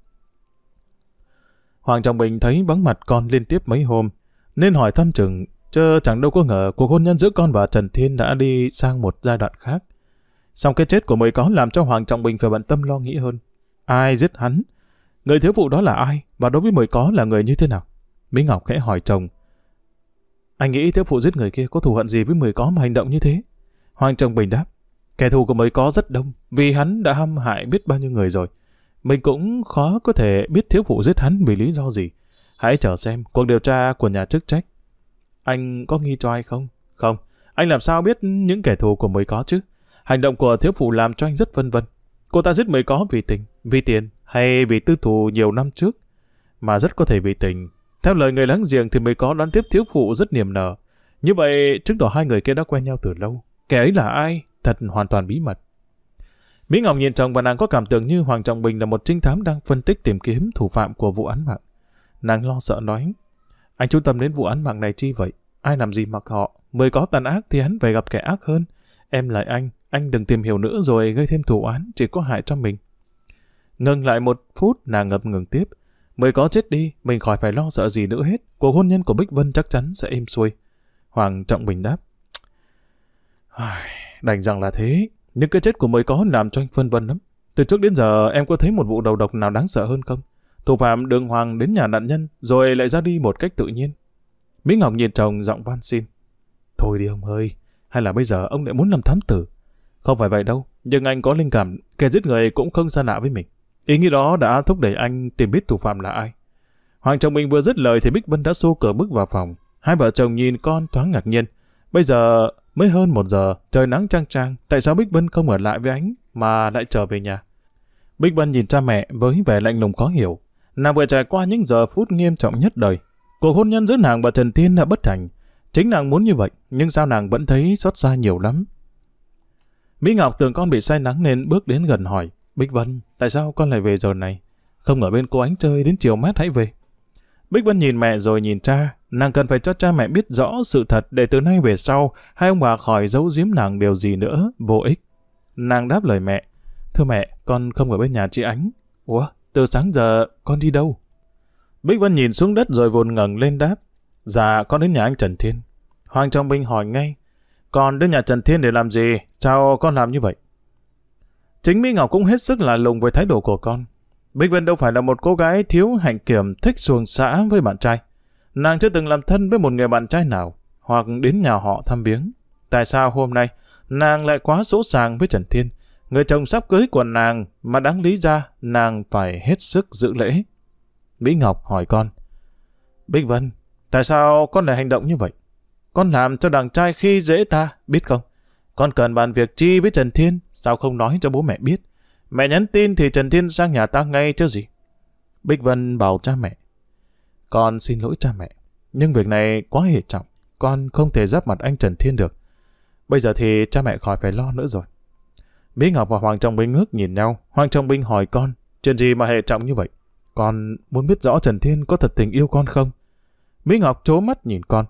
Hoàng chồng mình thấy vắng mặt con liên tiếp mấy hôm, nên hỏi thăm chừng Chứ chẳng đâu có ngờ cuộc hôn nhân giữa con và Trần Thiên đã đi sang một giai đoạn khác. xong cái chết của mười có làm cho Hoàng Trọng Bình phải bận tâm lo nghĩ hơn. Ai giết hắn? Người thiếu phụ đó là ai? Và đối với mười có là người như thế nào? Mỹ Ngọc khẽ hỏi chồng. Anh nghĩ thiếu phụ giết người kia có thù hận gì với mười có mà hành động như thế? Hoàng Trọng Bình đáp. Kẻ thù của mười có rất đông, vì hắn đã hâm hại biết bao nhiêu người rồi. Mình cũng khó có thể biết thiếu phụ giết hắn vì lý do gì. Hãy chờ xem cuộc điều tra của nhà chức trách anh có nghi cho ai không? Không, anh làm sao biết những kẻ thù của mới có chứ? Hành động của thiếu phụ làm cho anh rất vân vân. Cô ta giết mới có vì tình, vì tiền hay vì tư thù nhiều năm trước. Mà rất có thể vì tình. Theo lời người láng giềng thì mới có đón tiếp thiếu phụ rất niềm nở. Như vậy chứng tỏ hai người kia đã quen nhau từ lâu. Kẻ ấy là ai? Thật hoàn toàn bí mật. Mỹ Ngọc nhìn chồng và nàng có cảm tưởng như Hoàng Trọng Bình là một trinh thám đang phân tích tìm kiếm thủ phạm của vụ án mạng. Nàng lo sợ nói, anh chú tâm đến vụ án mạng này chi vậy? Ai làm gì mặc họ? Mới có tàn ác thì hắn phải gặp kẻ ác hơn. Em lại anh, anh đừng tìm hiểu nữa rồi gây thêm thủ án, chỉ có hại cho mình. Ngừng lại một phút, nàng ngập ngừng tiếp. Mới có chết đi, mình khỏi phải lo sợ gì nữa hết. Cuộc hôn nhân của Bích Vân chắc chắn sẽ êm xuôi. Hoàng Trọng Bình đáp. Đành rằng là thế, nhưng cái chết của mới có làm cho anh phân vân lắm. Từ trước đến giờ em có thấy một vụ đầu độc nào đáng sợ hơn không? Thủ phạm đường hoàng đến nhà nạn nhân rồi lại ra đi một cách tự nhiên. Mỹ Ngọc nhìn chồng giọng van xin. Thôi đi ông ơi, hay là bây giờ ông lại muốn làm thám tử? Không phải vậy đâu, nhưng anh có linh cảm kẻ giết người cũng không xa lạ với mình. Ý nghĩ đó đã thúc đẩy anh tìm biết thủ phạm là ai. Hoàng chồng mình vừa dứt lời thì Bích Vân đã xô cửa bước vào phòng. Hai vợ chồng nhìn con thoáng ngạc nhiên. Bây giờ mới hơn một giờ, trời nắng trang trang, tại sao Bích Vân không ở lại với anh mà lại trở về nhà? Bích Vân nhìn cha mẹ với vẻ lạnh lùng khó hiểu. Nàng vừa trải qua những giờ phút nghiêm trọng nhất đời. Cuộc hôn nhân giữa nàng và Trần Thiên đã bất thành. Chính nàng muốn như vậy, nhưng sao nàng vẫn thấy xót xa nhiều lắm. Mỹ Ngọc tưởng con bị say nắng nên bước đến gần hỏi. Bích Vân, tại sao con lại về giờ này? Không ở bên cô ánh chơi đến chiều mát hãy về. Bích Vân nhìn mẹ rồi nhìn cha. Nàng cần phải cho cha mẹ biết rõ sự thật để từ nay về sau, hai ông bà khỏi giấu giếm nàng điều gì nữa, vô ích. Nàng đáp lời mẹ. Thưa mẹ, con không ở bên nhà chị Ánh. Ủa, từ sáng giờ con đi đâu? Bích Vân nhìn xuống đất rồi vồn ngẩng lên đáp. Dạ, con đến nhà anh Trần Thiên. Hoàng Trọng Minh hỏi ngay. Con đến nhà Trần Thiên để làm gì? Sao con làm như vậy? Chính Mỹ Ngọc cũng hết sức là lùng với thái độ của con. Bích Vân đâu phải là một cô gái thiếu hạnh kiểm thích xuồng xã với bạn trai. Nàng chưa từng làm thân với một người bạn trai nào, hoặc đến nhà họ thăm viếng. Tại sao hôm nay, nàng lại quá sỗ sàng với Trần Thiên, người chồng sắp cưới của nàng mà đáng lý ra nàng phải hết sức giữ lễ. Mỹ Ngọc hỏi con, Bích Vân, tại sao con lại hành động như vậy? Con làm cho đàn trai khi dễ ta, biết không? Con cần bàn việc chi với Trần Thiên, sao không nói cho bố mẹ biết? Mẹ nhắn tin thì Trần Thiên sang nhà ta ngay chứ gì? Bích Vân bảo cha mẹ, Con xin lỗi cha mẹ, nhưng việc này quá hệ trọng, con không thể giáp mặt anh Trần Thiên được. Bây giờ thì cha mẹ khỏi phải lo nữa rồi. Bí Ngọc và Hoàng Trọng Binh ngước nhìn nhau. Hoàng Trọng Binh hỏi con, chuyện gì mà hệ trọng như vậy? Con muốn biết rõ Trần Thiên có thật tình yêu con không? Bí Ngọc trố mắt nhìn con.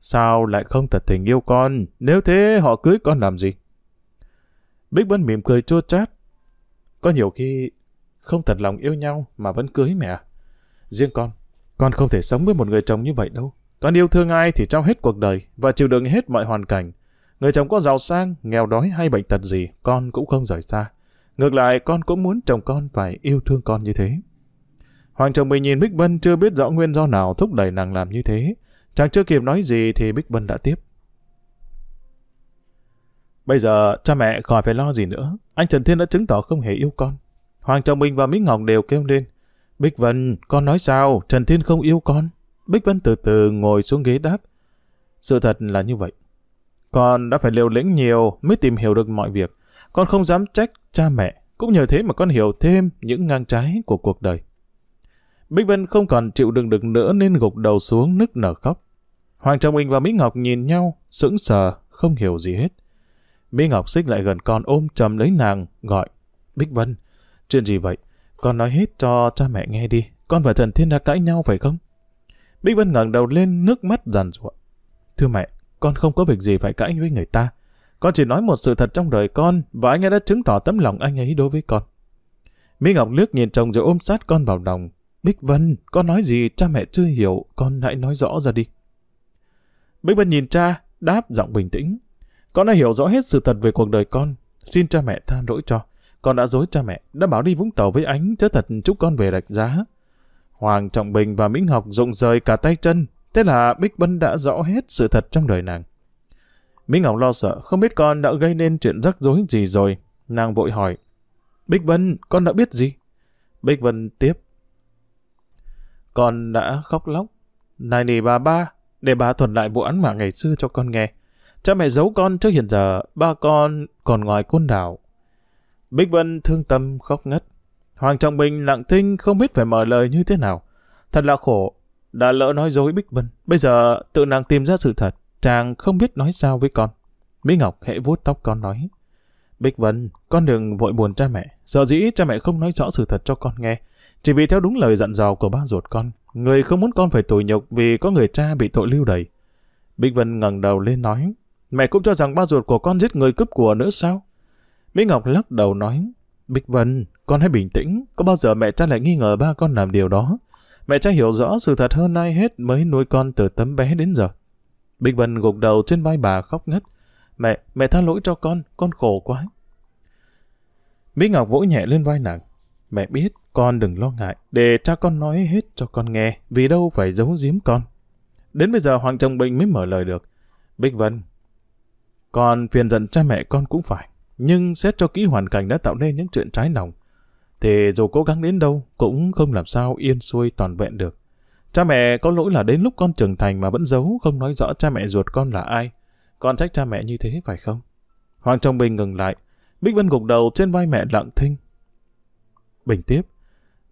Sao lại không thật tình yêu con? Nếu thế họ cưới con làm gì? Bích Vân mỉm cười chua chát. Có nhiều khi không thật lòng yêu nhau mà vẫn cưới mẹ. Riêng con, con không thể sống với một người chồng như vậy đâu. Con yêu thương ai thì trao hết cuộc đời và chịu đựng hết mọi hoàn cảnh. Người chồng có giàu sang, nghèo đói hay bệnh tật gì, con cũng không rời xa. Ngược lại, con cũng muốn chồng con phải yêu thương con như thế. Hoàng chồng mình nhìn Bích Vân chưa biết rõ nguyên do nào thúc đẩy nàng làm như thế. Chàng chưa kịp nói gì thì Bích Vân đã tiếp. Bây giờ cha mẹ khỏi phải lo gì nữa. Anh Trần Thiên đã chứng tỏ không hề yêu con. Hoàng chồng mình và Mỹ Ngọc đều kêu lên. Bích Vân, con nói sao? Trần Thiên không yêu con. Bích Vân từ từ ngồi xuống ghế đáp. Sự thật là như vậy. Con đã phải liều lĩnh nhiều mới tìm hiểu được mọi việc. Con không dám trách cha mẹ, cũng nhờ thế mà con hiểu thêm những ngang trái của cuộc đời. Bích Vân không còn chịu đựng được nữa nên gục đầu xuống nức nở khóc. Hoàng Trọng Bình và Mỹ Ngọc nhìn nhau, sững sờ, không hiểu gì hết. Mỹ Ngọc xích lại gần con ôm chầm lấy nàng, gọi. Bích Vân, chuyện gì vậy? Con nói hết cho cha mẹ nghe đi. Con và thần Thiên đã cãi nhau phải không? Bích Vân ngẩng đầu lên, nước mắt giàn ruộng. Thưa mẹ, con không có việc gì phải cãi với người ta. Con chỉ nói một sự thật trong đời con và anh ấy đã chứng tỏ tấm lòng anh ấy đối với con. Mỹ Ngọc liếc nhìn chồng rồi ôm sát con vào lòng. Bích Vân, con nói gì cha mẹ chưa hiểu, con hãy nói rõ ra đi. Bích Vân nhìn cha, đáp giọng bình tĩnh. Con đã hiểu rõ hết sự thật về cuộc đời con. Xin cha mẹ tha lỗi cho. Con đã dối cha mẹ, đã bảo đi Vũng Tàu với ánh, chứ thật chúc con về đạch giá. Hoàng Trọng Bình và Mỹ Ngọc rụng rời cả tay chân, Thế là Bích Vân đã rõ hết sự thật trong đời nàng. Minh Ngọc lo sợ, không biết con đã gây nên chuyện rắc rối gì rồi. Nàng vội hỏi, Bích Vân, con đã biết gì? Bích Vân tiếp. Con đã khóc lóc. Này nỉ bà ba, để bà thuật lại vụ án mạng ngày xưa cho con nghe. Cha mẹ giấu con trước hiện giờ, ba con còn ngoài côn đảo. Bích Vân thương tâm khóc ngất. Hoàng Trọng Bình lặng thinh không biết phải mở lời như thế nào. Thật là khổ, đã lỡ nói dối Bích Vân. Bây giờ tự nàng tìm ra sự thật, chàng không biết nói sao với con. Mỹ Ngọc hệ vuốt tóc con nói. Bích Vân, con đừng vội buồn cha mẹ. Sợ dĩ cha mẹ không nói rõ sự thật cho con nghe. Chỉ vì theo đúng lời dặn dò của ba ruột con, người không muốn con phải tủi nhục vì có người cha bị tội lưu đày. Bích Vân ngẩng đầu lên nói. Mẹ cũng cho rằng ba ruột của con giết người cướp của nữa sao? Mỹ Ngọc lắc đầu nói. Bích Vân, con hãy bình tĩnh. Có bao giờ mẹ cha lại nghi ngờ ba con làm điều đó? Mẹ cha hiểu rõ sự thật hơn ai hết mới nuôi con từ tấm bé đến giờ. Bình Vân gục đầu trên vai bà khóc ngất. Mẹ, mẹ tha lỗi cho con, con khổ quá. Mỹ Ngọc vỗ nhẹ lên vai nàng. Mẹ biết, con đừng lo ngại, để cha con nói hết cho con nghe, vì đâu phải giấu giếm con. Đến bây giờ Hoàng Trọng Bình mới mở lời được. Bích Vân, con phiền giận cha mẹ con cũng phải, nhưng xét cho kỹ hoàn cảnh đã tạo nên những chuyện trái lòng thì dù cố gắng đến đâu cũng không làm sao yên xuôi toàn vẹn được. Cha mẹ có lỗi là đến lúc con trưởng thành mà vẫn giấu không nói rõ cha mẹ ruột con là ai. Con trách cha mẹ như thế phải không? Hoàng Trọng Bình ngừng lại. Bích Vân gục đầu trên vai mẹ lặng thinh. Bình tiếp.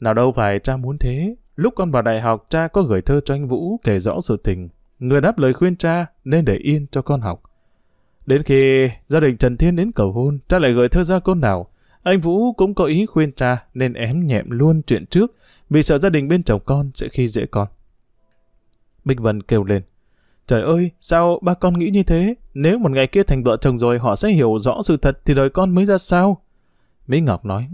Nào đâu phải cha muốn thế. Lúc con vào đại học cha có gửi thơ cho anh Vũ kể rõ sự tình. Người đáp lời khuyên cha nên để yên cho con học. Đến khi gia đình Trần Thiên đến cầu hôn, cha lại gửi thơ ra côn đảo. Anh Vũ cũng có ý khuyên cha nên ém nhẹm luôn chuyện trước vì sợ gia đình bên chồng con sẽ khi dễ con. Bích Vân kêu lên. Trời ơi, sao ba con nghĩ như thế? Nếu một ngày kia thành vợ chồng rồi họ sẽ hiểu rõ sự thật thì đời con mới ra sao? Mỹ Ngọc nói.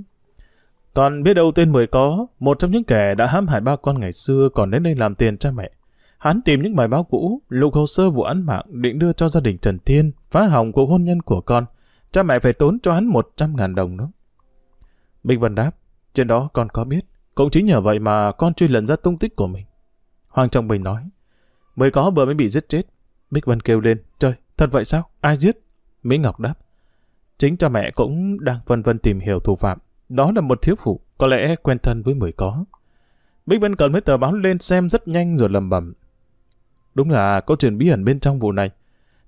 Con biết đâu tên mới có, một trong những kẻ đã hãm hại ba con ngày xưa còn đến đây làm tiền cha mẹ. Hắn tìm những bài báo cũ, lục hồ sơ vụ án mạng định đưa cho gia đình Trần Thiên, phá hỏng cuộc hôn nhân của con. Cha mẹ phải tốn cho hắn 100.000 đồng đó. Minh Vân đáp, trên đó con có biết, cũng chính nhờ vậy mà con truy lần ra tung tích của mình. Hoàng Trọng Bình nói, mới có vừa mới bị giết chết. Bích Vân kêu lên, trời, thật vậy sao? Ai giết? Mỹ Ngọc đáp, chính cha mẹ cũng đang vân vân tìm hiểu thủ phạm. Đó là một thiếu phụ, có lẽ quen thân với mười có. Bích Vân cầm mấy tờ báo lên xem rất nhanh rồi lầm bầm. Đúng là có chuyện bí ẩn bên trong vụ này.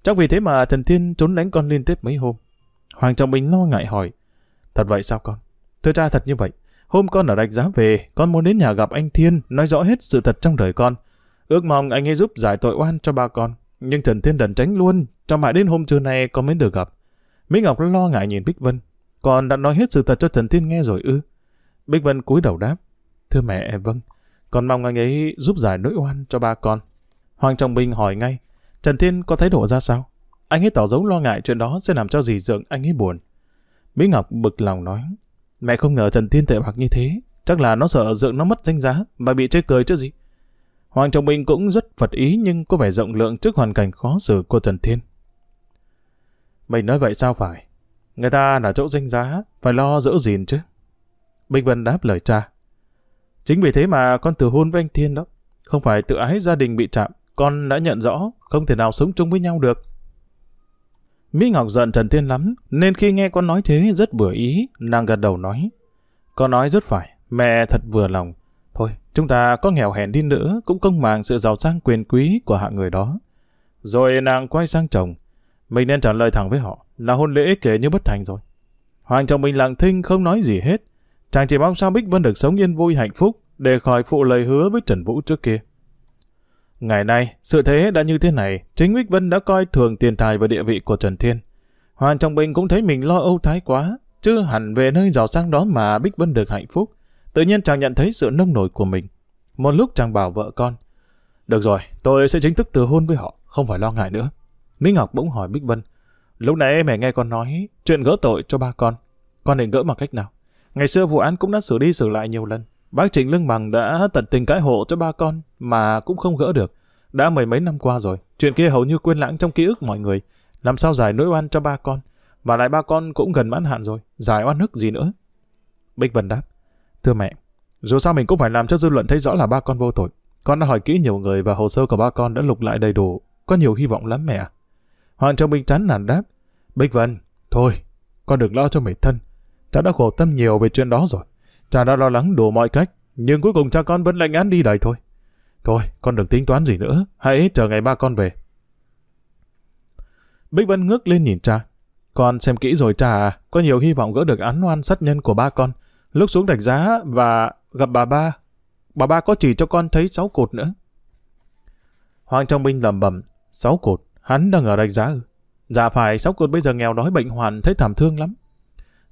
Chắc vì thế mà thần thiên trốn đánh con liên tiếp mấy hôm. Hoàng Trọng Bình lo ngại hỏi, thật vậy sao con? thưa cha thật như vậy. Hôm con ở Đạch Giá về, con muốn đến nhà gặp anh Thiên, nói rõ hết sự thật trong đời con. Ước mong anh ấy giúp giải tội oan cho ba con. Nhưng Trần Thiên Đần tránh luôn, cho mãi đến hôm trưa nay con mới được gặp. Mỹ Ngọc lo ngại nhìn Bích Vân. Con đã nói hết sự thật cho Trần Thiên nghe rồi ư? Bích Vân cúi đầu đáp. Thưa mẹ, vâng. Con mong anh ấy giúp giải nỗi oan cho ba con. Hoàng Trọng Bình hỏi ngay. Trần Thiên có thái độ ra sao? Anh ấy tỏ dấu lo ngại chuyện đó sẽ làm cho gì dưỡng anh ấy buồn. Mỹ Ngọc bực lòng nói. Mẹ không ngờ Trần Thiên tệ bạc như thế, chắc là nó sợ dượng nó mất danh giá và bị chế cười chứ gì. Hoàng trọng mình cũng rất phật ý nhưng có vẻ rộng lượng trước hoàn cảnh khó xử của Trần Thiên. Mình nói vậy sao phải? Người ta là chỗ danh giá, phải lo dỡ gìn chứ. Bình Vân đáp lời cha. Chính vì thế mà con từ hôn với anh Thiên đó. Không phải tự ái gia đình bị chạm, con đã nhận rõ, không thể nào sống chung với nhau được. Mỹ Ngọc giận Trần Thiên lắm, nên khi nghe con nói thế rất vừa ý, nàng gật đầu nói. Con nói rất phải, mẹ thật vừa lòng. Thôi, chúng ta có nghèo hèn đi nữa cũng công màng sự giàu sang quyền quý của hạng người đó. Rồi nàng quay sang chồng. Mình nên trả lời thẳng với họ là hôn lễ kể như bất thành rồi. Hoàng chồng mình lặng thinh không nói gì hết. Chàng chỉ mong sao Bích Vân được sống yên vui hạnh phúc để khỏi phụ lời hứa với Trần Vũ trước kia. Ngày nay, sự thế đã như thế này, chính Bích Vân đã coi thường tiền tài và địa vị của Trần Thiên. Hoàng Trọng Bình cũng thấy mình lo âu thái quá, chứ hẳn về nơi giàu sang đó mà Bích Vân được hạnh phúc. Tự nhiên chàng nhận thấy sự nông nổi của mình. Một lúc chàng bảo vợ con, Được rồi, tôi sẽ chính thức từ hôn với họ, không phải lo ngại nữa. Mỹ Ngọc bỗng hỏi Bích Vân, Lúc nãy mẹ nghe con nói chuyện gỡ tội cho ba con. Con định gỡ bằng cách nào? Ngày xưa vụ án cũng đã xử đi xử lại nhiều lần. Bác Trịnh Lương Bằng đã tận tình cãi hộ cho ba con mà cũng không gỡ được. Đã mười mấy năm qua rồi, chuyện kia hầu như quên lãng trong ký ức mọi người. Làm sao giải nỗi oan cho ba con? Và lại ba con cũng gần mãn hạn rồi, giải oan hức gì nữa? Bích Vân đáp, thưa mẹ, dù sao mình cũng phải làm cho dư luận thấy rõ là ba con vô tội. Con đã hỏi kỹ nhiều người và hồ sơ của ba con đã lục lại đầy đủ, có nhiều hy vọng lắm mẹ. Hoàng Trọng Minh chán nản đáp, Bích Vân, thôi, con đừng lo cho mẹ thân. Cháu đã khổ tâm nhiều về chuyện đó rồi. Cha đã lo lắng đủ mọi cách, nhưng cuối cùng cha con vẫn lệnh án đi đời thôi. Thôi, con đừng tính toán gì nữa, hãy chờ ngày ba con về. Bích Vân ngước lên nhìn cha. Con xem kỹ rồi cha à, có nhiều hy vọng gỡ được án oan sát nhân của ba con. Lúc xuống đạch giá và gặp bà ba, bà ba có chỉ cho con thấy sáu cột nữa. Hoàng Trọng Minh lầm bầm, sáu cột, hắn đang ở đạch giá ư. Dạ phải, sáu cột bây giờ nghèo đói bệnh hoàn thấy thảm thương lắm.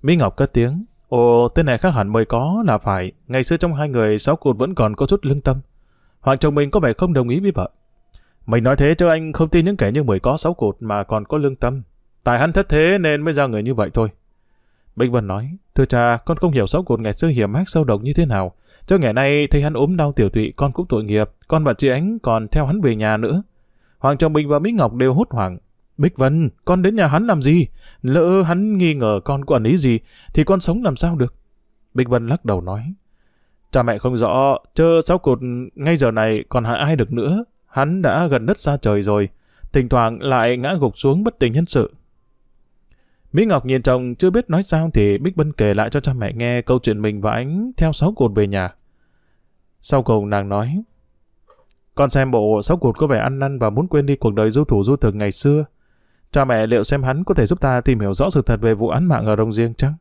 Mỹ Ngọc cất tiếng, Ồ, tên này khác hẳn mới có là phải, ngày xưa trong hai người sáu cụt vẫn còn có chút lương tâm. Hoàng chồng mình có vẻ không đồng ý với vợ. Mình nói thế cho anh không tin những kẻ như mười có sáu cụt mà còn có lương tâm. Tại hắn thất thế nên mới ra người như vậy thôi. Bình Vân nói, thưa cha, con không hiểu sáu cụt ngày xưa hiểm ác sâu độc như thế nào. Cho ngày nay thấy hắn ốm đau tiểu tụy, con cũng tội nghiệp, con và chị ánh còn theo hắn về nhà nữa. Hoàng chồng mình và Mỹ Ngọc đều hốt hoảng, Bích Vân, con đến nhà hắn làm gì? Lỡ hắn nghi ngờ con quản lý gì, thì con sống làm sao được? Bích Vân lắc đầu nói. Cha mẹ không rõ, chơ sáu cột ngay giờ này còn hại ai được nữa. Hắn đã gần đất xa trời rồi, thỉnh thoảng lại ngã gục xuống bất tình nhân sự. Mỹ Ngọc nhìn chồng chưa biết nói sao thì Bích Vân kể lại cho cha mẹ nghe câu chuyện mình và ánh theo sáu cột về nhà. Sau cùng nàng nói, con xem bộ sáu cột có vẻ ăn năn và muốn quên đi cuộc đời du thủ du thực ngày xưa. Cha mẹ liệu xem hắn có thể giúp ta tìm hiểu rõ sự thật về vụ án mạng ở Rồng riêng chăng?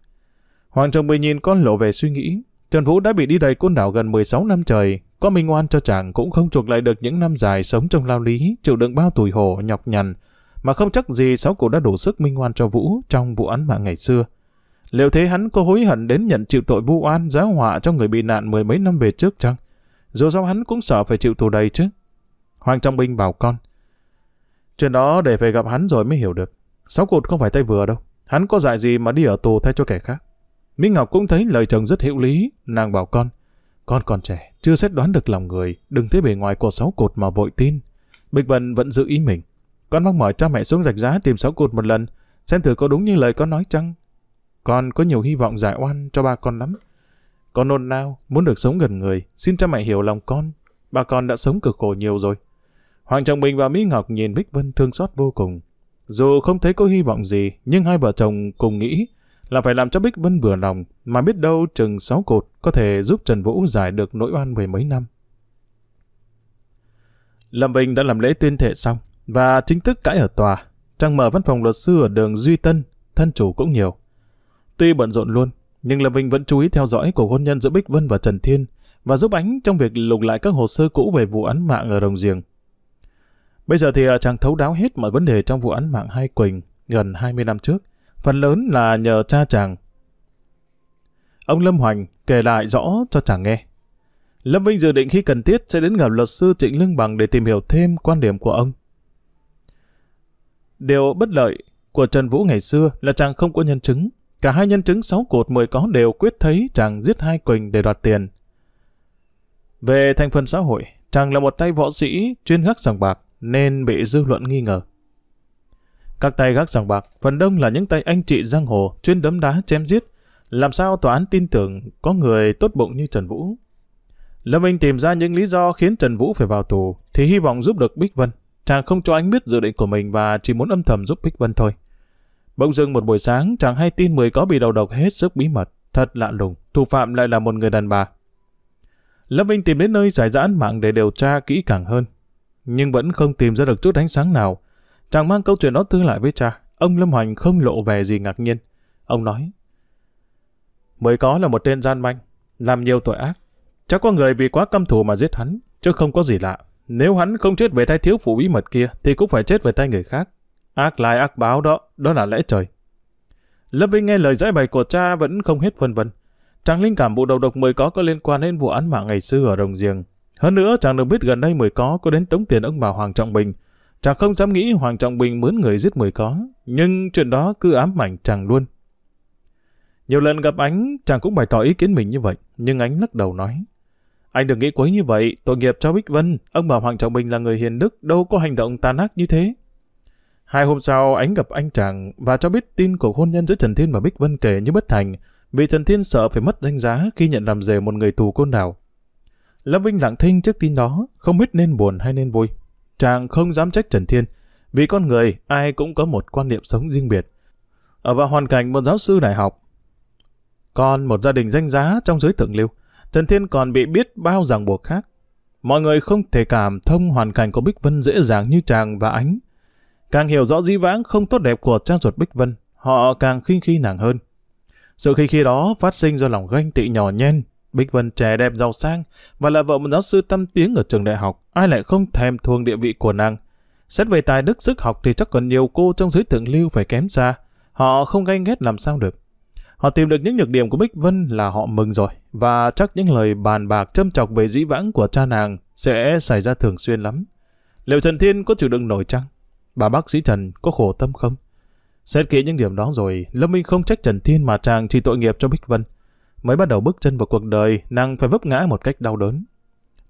Hoàng chồng Bình nhìn con lộ về suy nghĩ. Trần Vũ đã bị đi đầy côn đảo gần 16 năm trời. Có minh oan cho chàng cũng không chuộc lại được những năm dài sống trong lao lý, chịu đựng bao tuổi hổ, nhọc nhằn. Mà không chắc gì sáu cụ đã đủ sức minh oan cho Vũ trong vụ án mạng ngày xưa. Liệu thế hắn có hối hận đến nhận chịu tội vu oan giáo họa cho người bị nạn mười mấy năm về trước chăng? Dù sao hắn cũng sợ phải chịu tù đầy chứ. Hoàng Trọng Bình bảo con, Chuyện đó để về gặp hắn rồi mới hiểu được. Sáu cột không phải tay vừa đâu. Hắn có dạy gì mà đi ở tù thay cho kẻ khác. mỹ Ngọc cũng thấy lời chồng rất hữu lý. Nàng bảo con. Con còn trẻ, chưa xét đoán được lòng người. Đừng thấy bề ngoài của sáu cột mà vội tin. Bịch Vân vẫn giữ ý mình. Con mong mời cha mẹ xuống rạch giá tìm sáu cột một lần. Xem thử có đúng như lời con nói chăng. Con có nhiều hy vọng giải oan cho ba con lắm. Con nôn nao, muốn được sống gần người. Xin cha mẹ hiểu lòng con. Ba con đã sống cực khổ nhiều rồi. Hoàng Trọng Bình và Mỹ Ngọc nhìn Bích Vân thương xót vô cùng. Dù không thấy có hy vọng gì, nhưng hai vợ chồng cùng nghĩ là phải làm cho Bích Vân vừa lòng, mà biết đâu chừng sáu cột có thể giúp Trần Vũ giải được nỗi oan về mấy năm. Lâm Vinh đã làm lễ tuyên thệ xong và chính thức cãi ở tòa. Trang mở văn phòng luật sư ở đường Duy Tân, thân chủ cũng nhiều. Tuy bận rộn luôn, nhưng Lâm Vinh vẫn chú ý theo dõi của hôn nhân giữa Bích Vân và Trần Thiên và giúp ánh trong việc lục lại các hồ sơ cũ về vụ án mạng ở Đồng Giềng. Bây giờ thì à, chàng thấu đáo hết mọi vấn đề trong vụ án mạng Hai Quỳnh gần 20 năm trước, phần lớn là nhờ cha chàng. Ông Lâm Hoành kể lại rõ cho chàng nghe. Lâm Vinh dự định khi cần thiết sẽ đến gặp luật sư Trịnh Lương Bằng để tìm hiểu thêm quan điểm của ông. Điều bất lợi của Trần Vũ ngày xưa là chàng không có nhân chứng. Cả hai nhân chứng sáu cột mười có đều quyết thấy chàng giết hai Quỳnh để đoạt tiền. Về thành phần xã hội, chàng là một tay võ sĩ chuyên gác sòng bạc nên bị dư luận nghi ngờ. Các tay gác sòng bạc, phần đông là những tay anh chị giang hồ chuyên đấm đá chém giết. Làm sao tòa án tin tưởng có người tốt bụng như Trần Vũ? Lâm Anh tìm ra những lý do khiến Trần Vũ phải vào tù thì hy vọng giúp được Bích Vân. Chàng không cho anh biết dự định của mình và chỉ muốn âm thầm giúp Bích Vân thôi. Bỗng dưng một buổi sáng, chàng hay tin mười có bị đầu độc hết sức bí mật. Thật lạ lùng, thủ phạm lại là một người đàn bà. Lâm Vinh tìm đến nơi giải giãn mạng để điều tra kỹ càng hơn nhưng vẫn không tìm ra được chút ánh sáng nào. Chàng mang câu chuyện đó tư lại với cha, ông Lâm Hoành không lộ vẻ gì ngạc nhiên. Ông nói, mới có là một tên gian manh, làm nhiều tội ác. Chắc có người vì quá căm thù mà giết hắn, chứ không có gì lạ. Nếu hắn không chết về tay thiếu phụ bí mật kia, thì cũng phải chết về tay người khác. Ác lại ác báo đó, đó là lẽ trời. Lâm Vinh nghe lời giải bày của cha vẫn không hết phân vân. Chàng linh cảm vụ đầu độc mới có có liên quan đến vụ án mạng ngày xưa ở Đồng Giềng, hơn nữa chàng được biết gần đây Mười Có có đến tống tiền ông bà Hoàng Trọng Bình. Chàng không dám nghĩ Hoàng Trọng Bình mướn người giết Mười Có, nhưng chuyện đó cứ ám ảnh chàng luôn. Nhiều lần gặp ánh, chàng cũng bày tỏ ý kiến mình như vậy, nhưng ánh lắc đầu nói. Anh đừng nghĩ quấy như vậy, tội nghiệp cho Bích Vân, ông bà Hoàng Trọng Bình là người hiền đức, đâu có hành động tàn ác như thế. Hai hôm sau, Ánh gặp anh chàng và cho biết tin cuộc hôn nhân giữa Trần Thiên và Bích Vân kể như bất thành, vì Trần Thiên sợ phải mất danh giá khi nhận làm rể một người tù côn đảo. Lâm Vinh lặng thinh trước tin đó, không biết nên buồn hay nên vui. Chàng không dám trách Trần Thiên, vì con người ai cũng có một quan niệm sống riêng biệt. Ở vào hoàn cảnh một giáo sư đại học, còn một gia đình danh giá trong giới thượng lưu, Trần Thiên còn bị biết bao ràng buộc khác. Mọi người không thể cảm thông hoàn cảnh của Bích Vân dễ dàng như chàng và ánh. Càng hiểu rõ di vãng không tốt đẹp của cha ruột Bích Vân, họ càng khinh khi nàng hơn. Sự khinh khi đó phát sinh do lòng ganh tị nhỏ nhen Bích Vân trẻ đẹp giàu sang và là vợ một giáo sư tâm tiếng ở trường đại học, ai lại không thèm thuồng địa vị của nàng. Xét về tài đức sức học thì chắc còn nhiều cô trong giới thượng lưu phải kém xa. Họ không ganh ghét làm sao được. Họ tìm được những nhược điểm của Bích Vân là họ mừng rồi, và chắc những lời bàn bạc châm chọc về dĩ vãng của cha nàng sẽ xảy ra thường xuyên lắm. Liệu Trần Thiên có chịu đựng nổi chăng? Bà bác sĩ Trần có khổ tâm không? Xét kỹ những điểm đó rồi, Lâm Minh không trách Trần Thiên mà chàng chỉ tội nghiệp cho Bích Vân mới bắt đầu bước chân vào cuộc đời, nàng phải vấp ngã một cách đau đớn.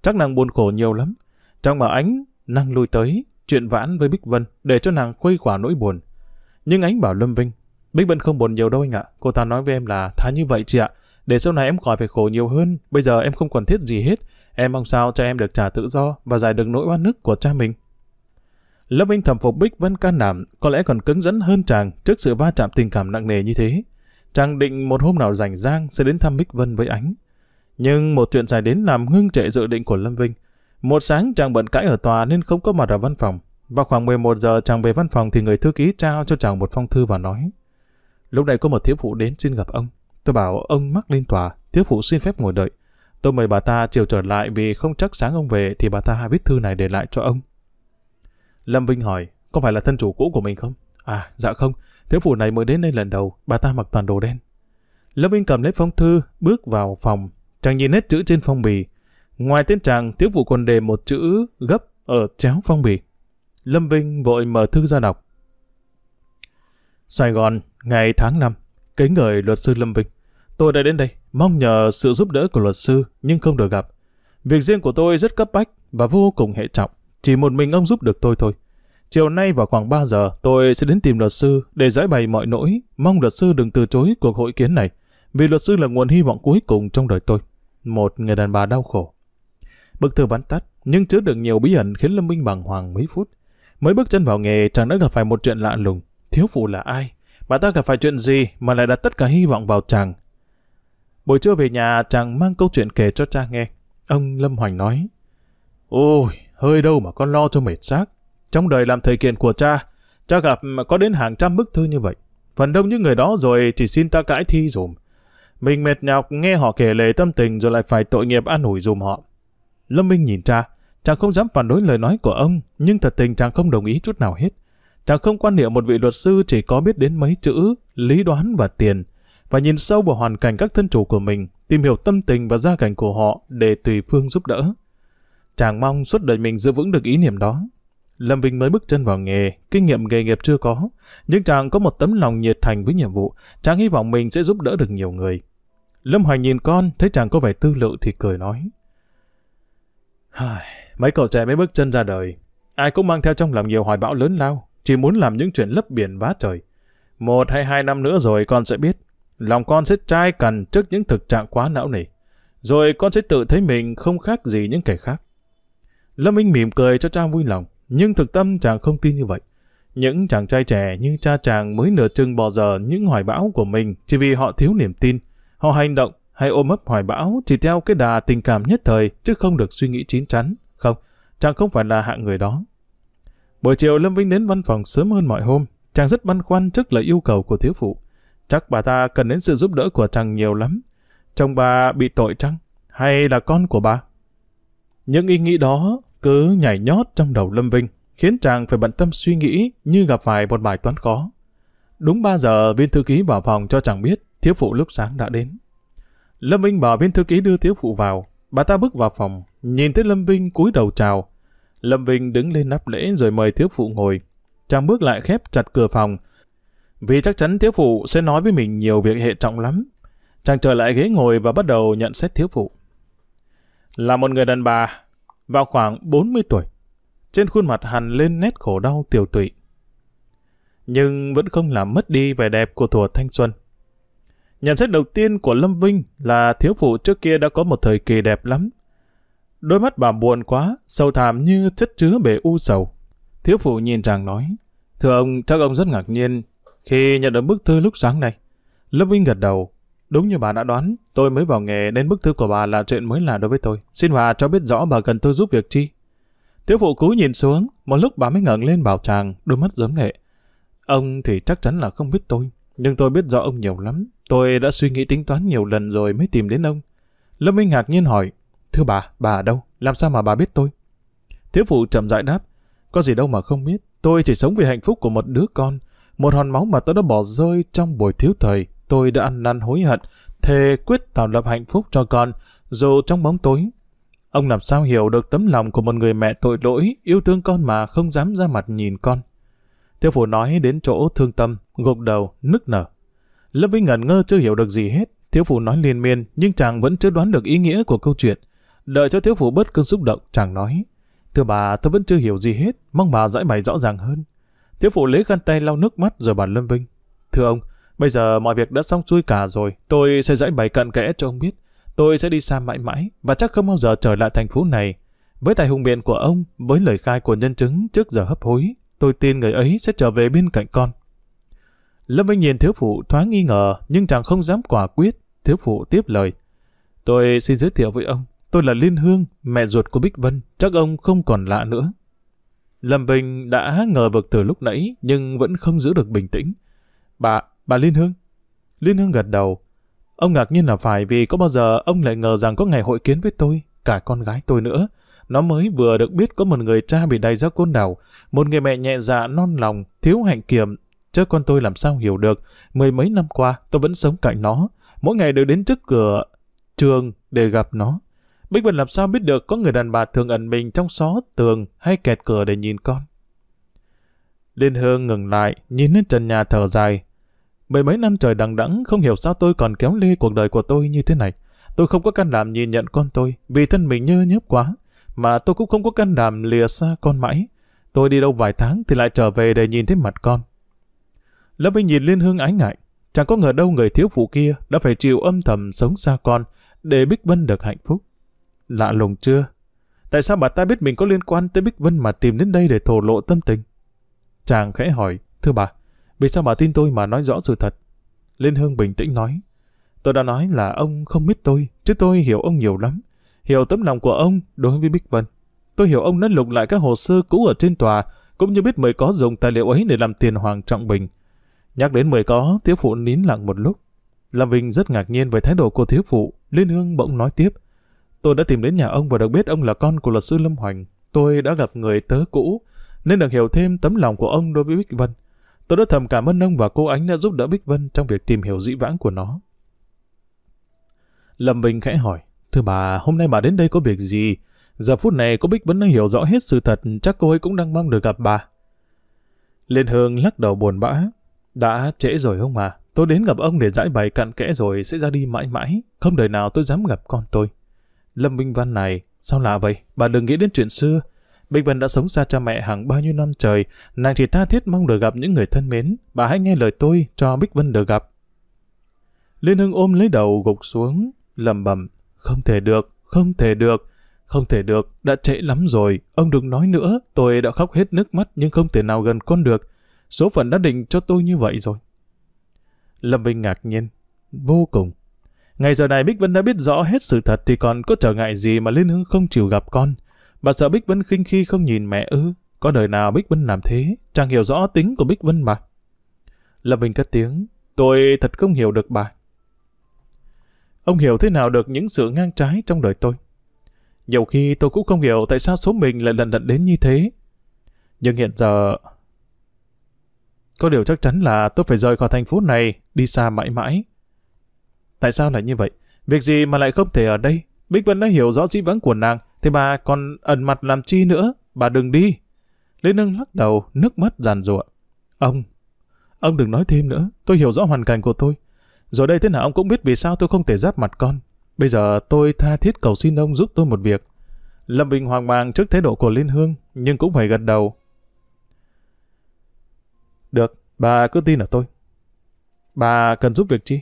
Chắc nàng buồn khổ nhiều lắm. Trong mà ánh, nàng lui tới, chuyện vãn với Bích Vân để cho nàng khuây khỏa nỗi buồn. Nhưng ánh bảo Lâm Vinh, Bích Vân không buồn nhiều đâu anh ạ. Cô ta nói với em là thà như vậy chị ạ. Để sau này em khỏi phải khổ nhiều hơn. Bây giờ em không còn thiết gì hết. Em mong sao cho em được trả tự do và giải được nỗi oan ức của cha mình. Lâm Vinh thẩm phục Bích Vân can đảm, có lẽ còn cứng rắn hơn chàng trước sự va chạm tình cảm nặng nề như thế. Chàng định một hôm nào rảnh rang sẽ đến thăm Bích Vân với Ánh. Nhưng một chuyện xảy đến làm ngưng trệ dự định của Lâm Vinh. Một sáng chàng bận cãi ở tòa nên không có mặt ở văn phòng. Vào khoảng 11 giờ chàng về văn phòng thì người thư ký trao cho chàng một phong thư và nói. Lúc này có một thiếu phụ đến xin gặp ông. Tôi bảo ông mắc lên tòa, thiếu phụ xin phép ngồi đợi. Tôi mời bà ta chiều trở lại vì không chắc sáng ông về thì bà ta hay viết thư này để lại cho ông. Lâm Vinh hỏi, có phải là thân chủ cũ của mình không? À, dạ không, Thiếu phụ này mới đến đây lần đầu, bà ta mặc toàn đồ đen. Lâm Vinh cầm lấy phong thư, bước vào phòng. Chàng nhìn hết chữ trên phong bì. Ngoài tên chàng, thiếu phụ còn đề một chữ gấp ở chéo phong bì. Lâm Vinh vội mở thư ra đọc. Sài Gòn, ngày tháng 5, kính gửi luật sư Lâm Vinh. Tôi đã đến đây, mong nhờ sự giúp đỡ của luật sư, nhưng không được gặp. Việc riêng của tôi rất cấp bách và vô cùng hệ trọng. Chỉ một mình ông giúp được tôi thôi. Chiều nay vào khoảng 3 giờ, tôi sẽ đến tìm luật sư để giải bày mọi nỗi, mong luật sư đừng từ chối cuộc hội kiến này, vì luật sư là nguồn hy vọng cuối cùng trong đời tôi. Một người đàn bà đau khổ. Bức thư bắn tắt, nhưng chứa đựng nhiều bí ẩn khiến Lâm Minh bằng hoàng mấy phút. Mới bước chân vào nghề, chàng đã gặp phải một chuyện lạ lùng. Thiếu phụ là ai? Bà ta gặp phải chuyện gì mà lại đặt tất cả hy vọng vào chàng? Buổi trưa về nhà, chàng mang câu chuyện kể cho cha nghe. Ông Lâm Hoành nói, Ôi, hơi đâu mà con lo cho mệt xác. Trong đời làm thầy kiện của cha, cha gặp có đến hàng trăm bức thư như vậy. Phần đông những người đó rồi chỉ xin ta cãi thi dùm. Mình mệt nhọc nghe họ kể lệ tâm tình rồi lại phải tội nghiệp an ủi dùm họ. Lâm Minh nhìn cha, chàng không dám phản đối lời nói của ông, nhưng thật tình chàng không đồng ý chút nào hết. Chàng không quan niệm một vị luật sư chỉ có biết đến mấy chữ, lý đoán và tiền, và nhìn sâu vào hoàn cảnh các thân chủ của mình, tìm hiểu tâm tình và gia cảnh của họ để tùy phương giúp đỡ. Chàng mong suốt đời mình giữ vững được ý niệm đó, Lâm Vinh mới bước chân vào nghề, kinh nghiệm nghề nghiệp chưa có, nhưng chàng có một tấm lòng nhiệt thành với nhiệm vụ, chàng hy vọng mình sẽ giúp đỡ được nhiều người. Lâm Hoài nhìn con, thấy chàng có vẻ tư lự thì cười nói. Mấy cậu trẻ mới bước chân ra đời, ai cũng mang theo trong lòng nhiều hoài bão lớn lao, chỉ muốn làm những chuyện lấp biển vá trời. Một hay hai năm nữa rồi con sẽ biết, lòng con sẽ trai cằn trước những thực trạng quá não nề. Rồi con sẽ tự thấy mình không khác gì những kẻ khác. Lâm Minh mỉm cười cho cha vui lòng nhưng thực tâm chàng không tin như vậy. Những chàng trai trẻ như cha chàng mới nửa chừng bỏ giờ những hoài bão của mình chỉ vì họ thiếu niềm tin. Họ hành động hay ôm ấp hoài bão chỉ theo cái đà tình cảm nhất thời chứ không được suy nghĩ chín chắn. Không, chàng không phải là hạng người đó. Buổi chiều Lâm Vinh đến văn phòng sớm hơn mọi hôm. Chàng rất băn khoăn trước lời yêu cầu của thiếu phụ. Chắc bà ta cần đến sự giúp đỡ của chàng nhiều lắm. Chồng bà bị tội chăng? Hay là con của bà? Những ý nghĩ đó cứ nhảy nhót trong đầu Lâm Vinh, khiến chàng phải bận tâm suy nghĩ như gặp phải một bài toán khó. Đúng 3 giờ, viên thư ký vào phòng cho chàng biết thiếu phụ lúc sáng đã đến. Lâm Vinh bảo viên thư ký đưa thiếu phụ vào, bà ta bước vào phòng, nhìn thấy Lâm Vinh cúi đầu chào. Lâm Vinh đứng lên nắp lễ rồi mời thiếu phụ ngồi. Chàng bước lại khép chặt cửa phòng, vì chắc chắn thiếu phụ sẽ nói với mình nhiều việc hệ trọng lắm. Chàng trở lại ghế ngồi và bắt đầu nhận xét thiếu phụ. Là một người đàn bà, vào khoảng 40 tuổi. Trên khuôn mặt hằn lên nét khổ đau tiều tụy. Nhưng vẫn không làm mất đi vẻ đẹp của thủa thanh xuân. Nhận xét đầu tiên của Lâm Vinh là thiếu phụ trước kia đã có một thời kỳ đẹp lắm. Đôi mắt bà buồn quá, sâu thẳm như chất chứa bể u sầu. Thiếu phụ nhìn chàng nói, Thưa ông, chắc ông rất ngạc nhiên khi nhận được bức thư lúc sáng nay. Lâm Vinh gật đầu, Đúng như bà đã đoán, tôi mới vào nghề nên bức thư của bà là chuyện mới lạ đối với tôi. Xin bà cho biết rõ bà cần tôi giúp việc chi. Tiểu phụ cú nhìn xuống, một lúc bà mới ngẩng lên bảo chàng, đôi mắt giấm lệ. Ông thì chắc chắn là không biết tôi, nhưng tôi biết rõ ông nhiều lắm. Tôi đã suy nghĩ tính toán nhiều lần rồi mới tìm đến ông. Lâm Minh ngạc nhiên hỏi, thưa bà, bà ở đâu? Làm sao mà bà biết tôi? Thiếu phụ chậm rãi đáp, có gì đâu mà không biết. Tôi chỉ sống vì hạnh phúc của một đứa con, một hòn máu mà tôi đã bỏ rơi trong buổi thiếu thời, tôi đã ăn năn hối hận, thề quyết tạo lập hạnh phúc cho con, dù trong bóng tối. Ông làm sao hiểu được tấm lòng của một người mẹ tội lỗi, yêu thương con mà không dám ra mặt nhìn con. Tiêu phủ nói đến chỗ thương tâm, gục đầu, nức nở. lớp với ngẩn ngơ chưa hiểu được gì hết. Thiếu phụ nói liên miên, nhưng chàng vẫn chưa đoán được ý nghĩa của câu chuyện. Đợi cho thiếu phụ bớt cơn xúc động, chàng nói. Thưa bà, tôi vẫn chưa hiểu gì hết, mong bà giải bày rõ ràng hơn. Thiếu phụ lấy khăn tay lau nước mắt rồi bàn Lâm Vinh. Thưa ông, Bây giờ mọi việc đã xong xuôi cả rồi, tôi sẽ giải bày cận kẽ cho ông biết. Tôi sẽ đi xa mãi mãi và chắc không bao giờ trở lại thành phố này. Với tài hùng biện của ông, với lời khai của nhân chứng trước giờ hấp hối, tôi tin người ấy sẽ trở về bên cạnh con. Lâm Vinh nhìn thiếu phụ thoáng nghi ngờ, nhưng chàng không dám quả quyết. Thiếu phụ tiếp lời. Tôi xin giới thiệu với ông, tôi là Liên Hương, mẹ ruột của Bích Vân, chắc ông không còn lạ nữa. Lâm Vinh đã ngờ vực từ lúc nãy, nhưng vẫn không giữ được bình tĩnh. Bà, Bà Liên Hương? Liên Hương gật đầu. Ông ngạc nhiên là phải vì có bao giờ ông lại ngờ rằng có ngày hội kiến với tôi, cả con gái tôi nữa. Nó mới vừa được biết có một người cha bị đầy ra côn đảo, một người mẹ nhẹ dạ non lòng, thiếu hạnh kiểm. Chứ con tôi làm sao hiểu được, mười mấy năm qua tôi vẫn sống cạnh nó, mỗi ngày đều đến trước cửa trường để gặp nó. Bích Vân làm sao biết được có người đàn bà thường ẩn mình trong xó tường hay kẹt cửa để nhìn con. Liên Hương ngừng lại, nhìn lên trần nhà thở dài, Mười mấy năm trời đằng đẵng không hiểu sao tôi còn kéo lê cuộc đời của tôi như thế này. Tôi không có can đảm nhìn nhận con tôi vì thân mình nhơ nhớp quá. Mà tôi cũng không có can đảm lìa xa con mãi. Tôi đi đâu vài tháng thì lại trở về để nhìn thấy mặt con. Lâm Vinh nhìn Liên Hương ái ngại. Chẳng có ngờ đâu người thiếu phụ kia đã phải chịu âm thầm sống xa con để Bích Vân được hạnh phúc. Lạ lùng chưa? Tại sao bà ta biết mình có liên quan tới Bích Vân mà tìm đến đây để thổ lộ tâm tình? Chàng khẽ hỏi, thưa bà, vì sao bà tin tôi mà nói rõ sự thật? Liên Hương bình tĩnh nói. Tôi đã nói là ông không biết tôi, chứ tôi hiểu ông nhiều lắm. Hiểu tấm lòng của ông đối với Bích Vân. Tôi hiểu ông đã lục lại các hồ sơ cũ ở trên tòa, cũng như biết mười có dùng tài liệu ấy để làm tiền Hoàng Trọng Bình. Nhắc đến mười có, thiếu phụ nín lặng một lúc. Lam Vinh rất ngạc nhiên về thái độ của thiếu phụ, Liên Hương bỗng nói tiếp. Tôi đã tìm đến nhà ông và được biết ông là con của luật sư Lâm Hoành. Tôi đã gặp người tớ cũ, nên được hiểu thêm tấm lòng của ông đối với Bích Vân. Tôi đã thầm cảm ơn ông và cô Ánh đã giúp đỡ Bích Vân trong việc tìm hiểu dĩ vãng của nó. Lâm Bình khẽ hỏi, Thưa bà, hôm nay bà đến đây có việc gì? Giờ phút này cô Bích vẫn đang hiểu rõ hết sự thật, chắc cô ấy cũng đang mong được gặp bà. Liên Hương lắc đầu buồn bã. Đã trễ rồi không mà, tôi đến gặp ông để giải bày cặn kẽ rồi sẽ ra đi mãi mãi, không đời nào tôi dám gặp con tôi. Lâm Vinh Văn này, sao lạ vậy? Bà đừng nghĩ đến chuyện xưa, Bình Vân đã sống xa cha mẹ hàng bao nhiêu năm trời, nàng chỉ tha thiết mong được gặp những người thân mến, bà hãy nghe lời tôi cho Bích Vân được gặp. Liên Hưng ôm lấy đầu gục xuống, lầm bầm, không thể được, không thể được, không thể được, đã trễ lắm rồi, ông đừng nói nữa, tôi đã khóc hết nước mắt nhưng không thể nào gần con được, số phận đã định cho tôi như vậy rồi. Lâm Vinh ngạc nhiên, vô cùng. Ngày giờ này Bích Vân đã biết rõ hết sự thật thì còn có trở ngại gì mà Liên Hưng không chịu gặp con. Bà sợ Bích Vân khinh khi không nhìn mẹ ư. Có đời nào Bích Vân làm thế, chẳng hiểu rõ tính của Bích Vân mà. Lâm bình cất tiếng, tôi thật không hiểu được bà. Ông hiểu thế nào được những sự ngang trái trong đời tôi. Nhiều khi tôi cũng không hiểu tại sao số mình lại lần lần đến như thế. Nhưng hiện giờ... Có điều chắc chắn là tôi phải rời khỏi thành phố này, đi xa mãi mãi. Tại sao lại như vậy? Việc gì mà lại không thể ở đây? Bích Vân đã hiểu rõ dĩ vắng của nàng, thì bà còn ẩn mặt làm chi nữa, bà đừng đi. Lê Nâng lắc đầu, nước mắt giàn rụa. Ông, ông đừng nói thêm nữa, tôi hiểu rõ hoàn cảnh của tôi. Rồi đây thế nào ông cũng biết vì sao tôi không thể giáp mặt con. Bây giờ tôi tha thiết cầu xin ông giúp tôi một việc. Lâm Bình hoàng màng trước thái độ của Liên Hương, nhưng cũng phải gật đầu. Được, bà cứ tin ở tôi. Bà cần giúp việc chi?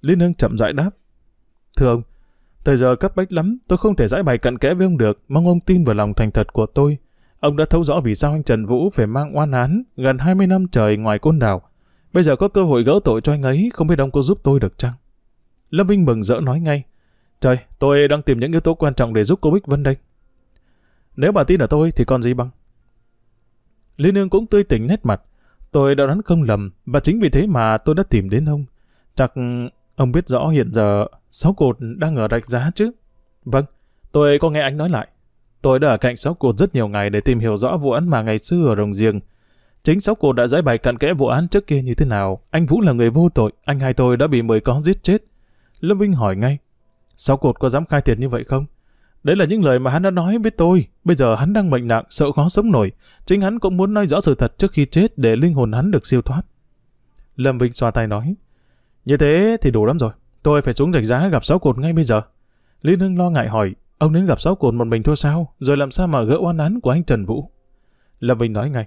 Liên Hương chậm rãi đáp. Thưa ông, Thời giờ cấp bách lắm, tôi không thể giải bày cận kẽ với ông được, mong ông tin vào lòng thành thật của tôi. Ông đã thấu rõ vì sao anh Trần Vũ phải mang oan án gần 20 năm trời ngoài côn đảo. Bây giờ có cơ hội gỡ tội cho anh ấy, không biết ông có giúp tôi được chăng? Lâm Vinh mừng rỡ nói ngay. Trời, tôi đang tìm những yếu tố quan trọng để giúp cô Bích Vân đây. Nếu bà tin ở tôi thì còn gì bằng? Liên Nương cũng tươi tỉnh nét mặt. Tôi đã đoán không lầm, và chính vì thế mà tôi đã tìm đến ông. Chắc ông biết rõ hiện giờ Sáu cột đang ở rạch giá chứ? Vâng, tôi có nghe anh nói lại. Tôi đã ở cạnh sáu cột rất nhiều ngày để tìm hiểu rõ vụ án mà ngày xưa ở Rồng Giềng. Chính sáu cột đã giải bày cặn kẽ vụ án trước kia như thế nào. Anh Vũ là người vô tội, anh hai tôi đã bị mười con giết chết. Lâm Vinh hỏi ngay. Sáu cột có dám khai thiệt như vậy không? Đấy là những lời mà hắn đã nói với tôi. Bây giờ hắn đang bệnh nặng, sợ khó sống nổi. Chính hắn cũng muốn nói rõ sự thật trước khi chết để linh hồn hắn được siêu thoát. Lâm Vinh xoa tay nói. Như thế thì đủ lắm rồi. Tôi phải xuống rạch giá gặp sáu cột ngay bây giờ. Lý Hưng lo ngại hỏi, ông đến gặp sáu cột một mình thôi sao, rồi làm sao mà gỡ oan án của anh Trần Vũ? Lâm Vinh nói ngay,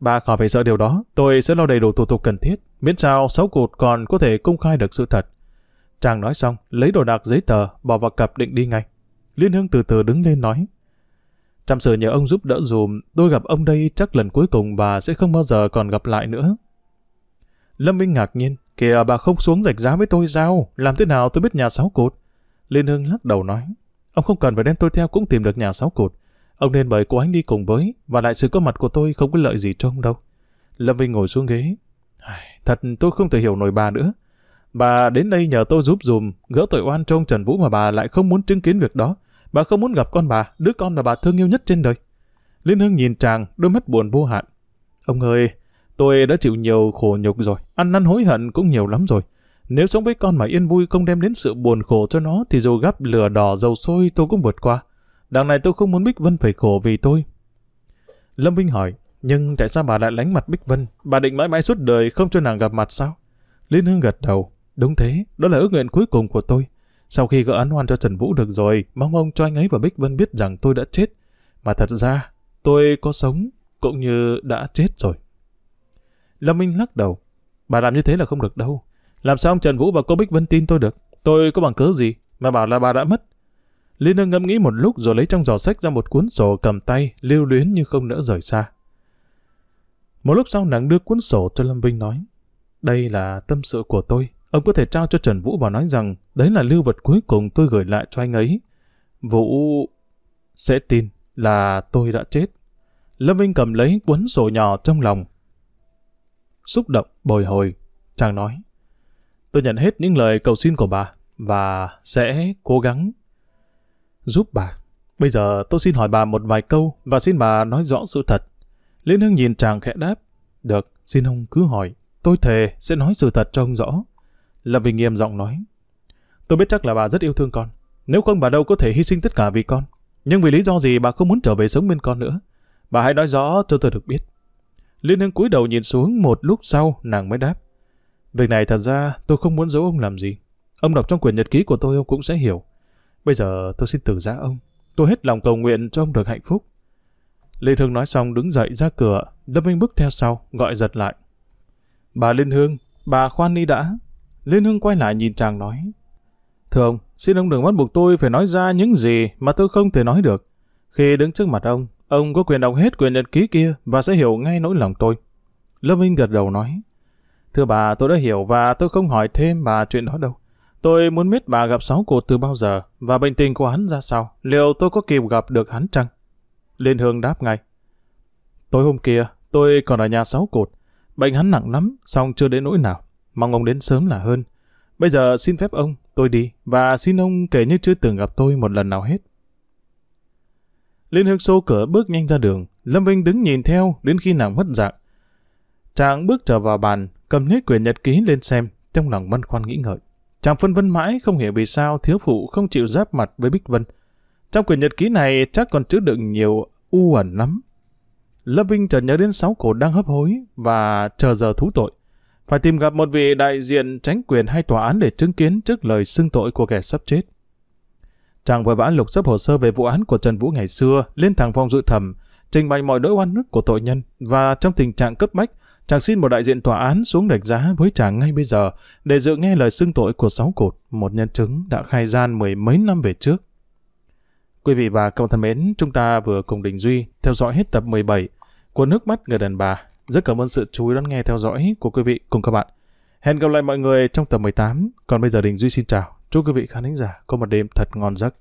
bà khỏi phải sợ điều đó, tôi sẽ lo đầy đủ thủ tục cần thiết, miễn sao sáu cột còn có thể công khai được sự thật. Chàng nói xong, lấy đồ đạc giấy tờ, bỏ vào cặp định đi ngay. Liên Hương từ từ đứng lên nói, Chăm sự nhờ ông giúp đỡ dùm, tôi gặp ông đây chắc lần cuối cùng bà sẽ không bao giờ còn gặp lại nữa. Lâm Vinh ngạc nhiên, kìa bà không xuống rạch giá với tôi sao, làm thế nào tôi biết nhà sáu cột. Liên Hưng lắc đầu nói, ông không cần phải đem tôi theo cũng tìm được nhà sáu cột. Ông nên mời cô ánh đi cùng với, và lại sự có mặt của tôi không có lợi gì cho ông đâu. Lâm Vinh ngồi xuống ghế, thật tôi không thể hiểu nổi bà nữa. Bà đến đây nhờ tôi giúp dùm, gỡ tội oan cho Trần Vũ mà bà lại không muốn chứng kiến việc đó. Bà không muốn gặp con bà, đứa con mà bà thương yêu nhất trên đời. Liên Hưng nhìn chàng, đôi mắt buồn vô hạn. Ông ơi, Tôi đã chịu nhiều khổ nhục rồi, ăn năn hối hận cũng nhiều lắm rồi. Nếu sống với con mà yên vui không đem đến sự buồn khổ cho nó thì dù gắp lửa đỏ dầu sôi tôi cũng vượt qua. Đằng này tôi không muốn Bích Vân phải khổ vì tôi. Lâm Vinh hỏi, nhưng tại sao bà lại lánh mặt Bích Vân? Bà định mãi mãi suốt đời không cho nàng gặp mặt sao? Liên Hương gật đầu, đúng thế, đó là ước nguyện cuối cùng của tôi. Sau khi gỡ án hoan cho Trần Vũ được rồi, mong ông cho anh ấy và Bích Vân biết rằng tôi đã chết. Mà thật ra, tôi có sống cũng như đã chết rồi. Lâm Minh lắc đầu. Bà làm như thế là không được đâu. Làm sao ông Trần Vũ và cô Bích Vân tin tôi được? Tôi có bằng cớ gì mà bảo là bà đã mất? Liên Nương ngẫm nghĩ một lúc rồi lấy trong giỏ sách ra một cuốn sổ cầm tay, lưu luyến nhưng không nỡ rời xa. Một lúc sau nàng đưa cuốn sổ cho Lâm Vinh nói. Đây là tâm sự của tôi. Ông có thể trao cho Trần Vũ và nói rằng đấy là lưu vật cuối cùng tôi gửi lại cho anh ấy. Vũ sẽ tin là tôi đã chết. Lâm Vinh cầm lấy cuốn sổ nhỏ trong lòng, xúc động, bồi hồi. Chàng nói, tôi nhận hết những lời cầu xin của bà và sẽ cố gắng giúp bà. Bây giờ tôi xin hỏi bà một vài câu và xin bà nói rõ sự thật. Liên hương nhìn chàng khẽ đáp, được, xin ông cứ hỏi, tôi thề sẽ nói sự thật cho ông rõ. Lâm Vinh nghiêm giọng nói, tôi biết chắc là bà rất yêu thương con, nếu không bà đâu có thể hy sinh tất cả vì con. Nhưng vì lý do gì bà không muốn trở về sống bên con nữa? Bà hãy nói rõ cho tôi được biết. Liên Hương cúi đầu nhìn xuống một lúc sau nàng mới đáp. Việc này thật ra tôi không muốn giấu ông làm gì. Ông đọc trong quyển nhật ký của tôi ông cũng sẽ hiểu. Bây giờ tôi xin từ giá ông. Tôi hết lòng cầu nguyện cho ông được hạnh phúc. Lê Thương nói xong đứng dậy ra cửa, Lâm Vinh bước theo sau, gọi giật lại. Bà Liên Hương, bà khoan đi đã. Liên Hương quay lại nhìn chàng nói. Thưa ông, xin ông đừng bắt buộc tôi phải nói ra những gì mà tôi không thể nói được. Khi đứng trước mặt ông, Ông có quyền đọc hết quyền nhật ký kia và sẽ hiểu ngay nỗi lòng tôi. Lâm Vinh gật đầu nói. Thưa bà, tôi đã hiểu và tôi không hỏi thêm bà chuyện đó đâu. Tôi muốn biết bà gặp sáu cột từ bao giờ và bệnh tình của hắn ra sao. Liệu tôi có kịp gặp được hắn chăng? Liên Hương đáp ngay. Tối hôm kia, tôi còn ở nhà sáu cột. Bệnh hắn nặng lắm, song chưa đến nỗi nào. Mong ông đến sớm là hơn. Bây giờ xin phép ông, tôi đi và xin ông kể như chưa từng gặp tôi một lần nào hết. Liên Hương xô cửa bước nhanh ra đường, Lâm Vinh đứng nhìn theo đến khi nàng mất dạng. Chàng bước trở vào bàn, cầm hết quyển nhật ký lên xem, trong lòng băn khoăn nghĩ ngợi. Chàng phân vân mãi không hiểu vì sao thiếu phụ không chịu giáp mặt với Bích Vân. Trong quyển nhật ký này chắc còn chứa đựng nhiều u ẩn lắm. Lâm Vinh chợt nhớ đến sáu cổ đang hấp hối và chờ giờ thú tội. Phải tìm gặp một vị đại diện tránh quyền hay tòa án để chứng kiến trước lời xưng tội của kẻ sắp chết. Chàng vừa vã lục sắp hồ sơ về vụ án của Trần Vũ ngày xưa lên thẳng phòng dự thẩm, trình bày mọi nỗi oan ức của tội nhân và trong tình trạng cấp bách, chàng xin một đại diện tòa án xuống đánh giá với chàng ngay bây giờ để dự nghe lời xưng tội của sáu cột, một nhân chứng đã khai gian mười mấy năm về trước. Quý vị và các thân mến, chúng ta vừa cùng Đình Duy theo dõi hết tập 17 của Nước mắt người đàn bà. Rất cảm ơn sự chú ý đón nghe theo dõi của quý vị cùng các bạn. Hẹn gặp lại mọi người trong tập 18. Còn bây giờ Đình Duy xin chào. Chúc quý vị khán thính giả có một đêm thật ngon giấc.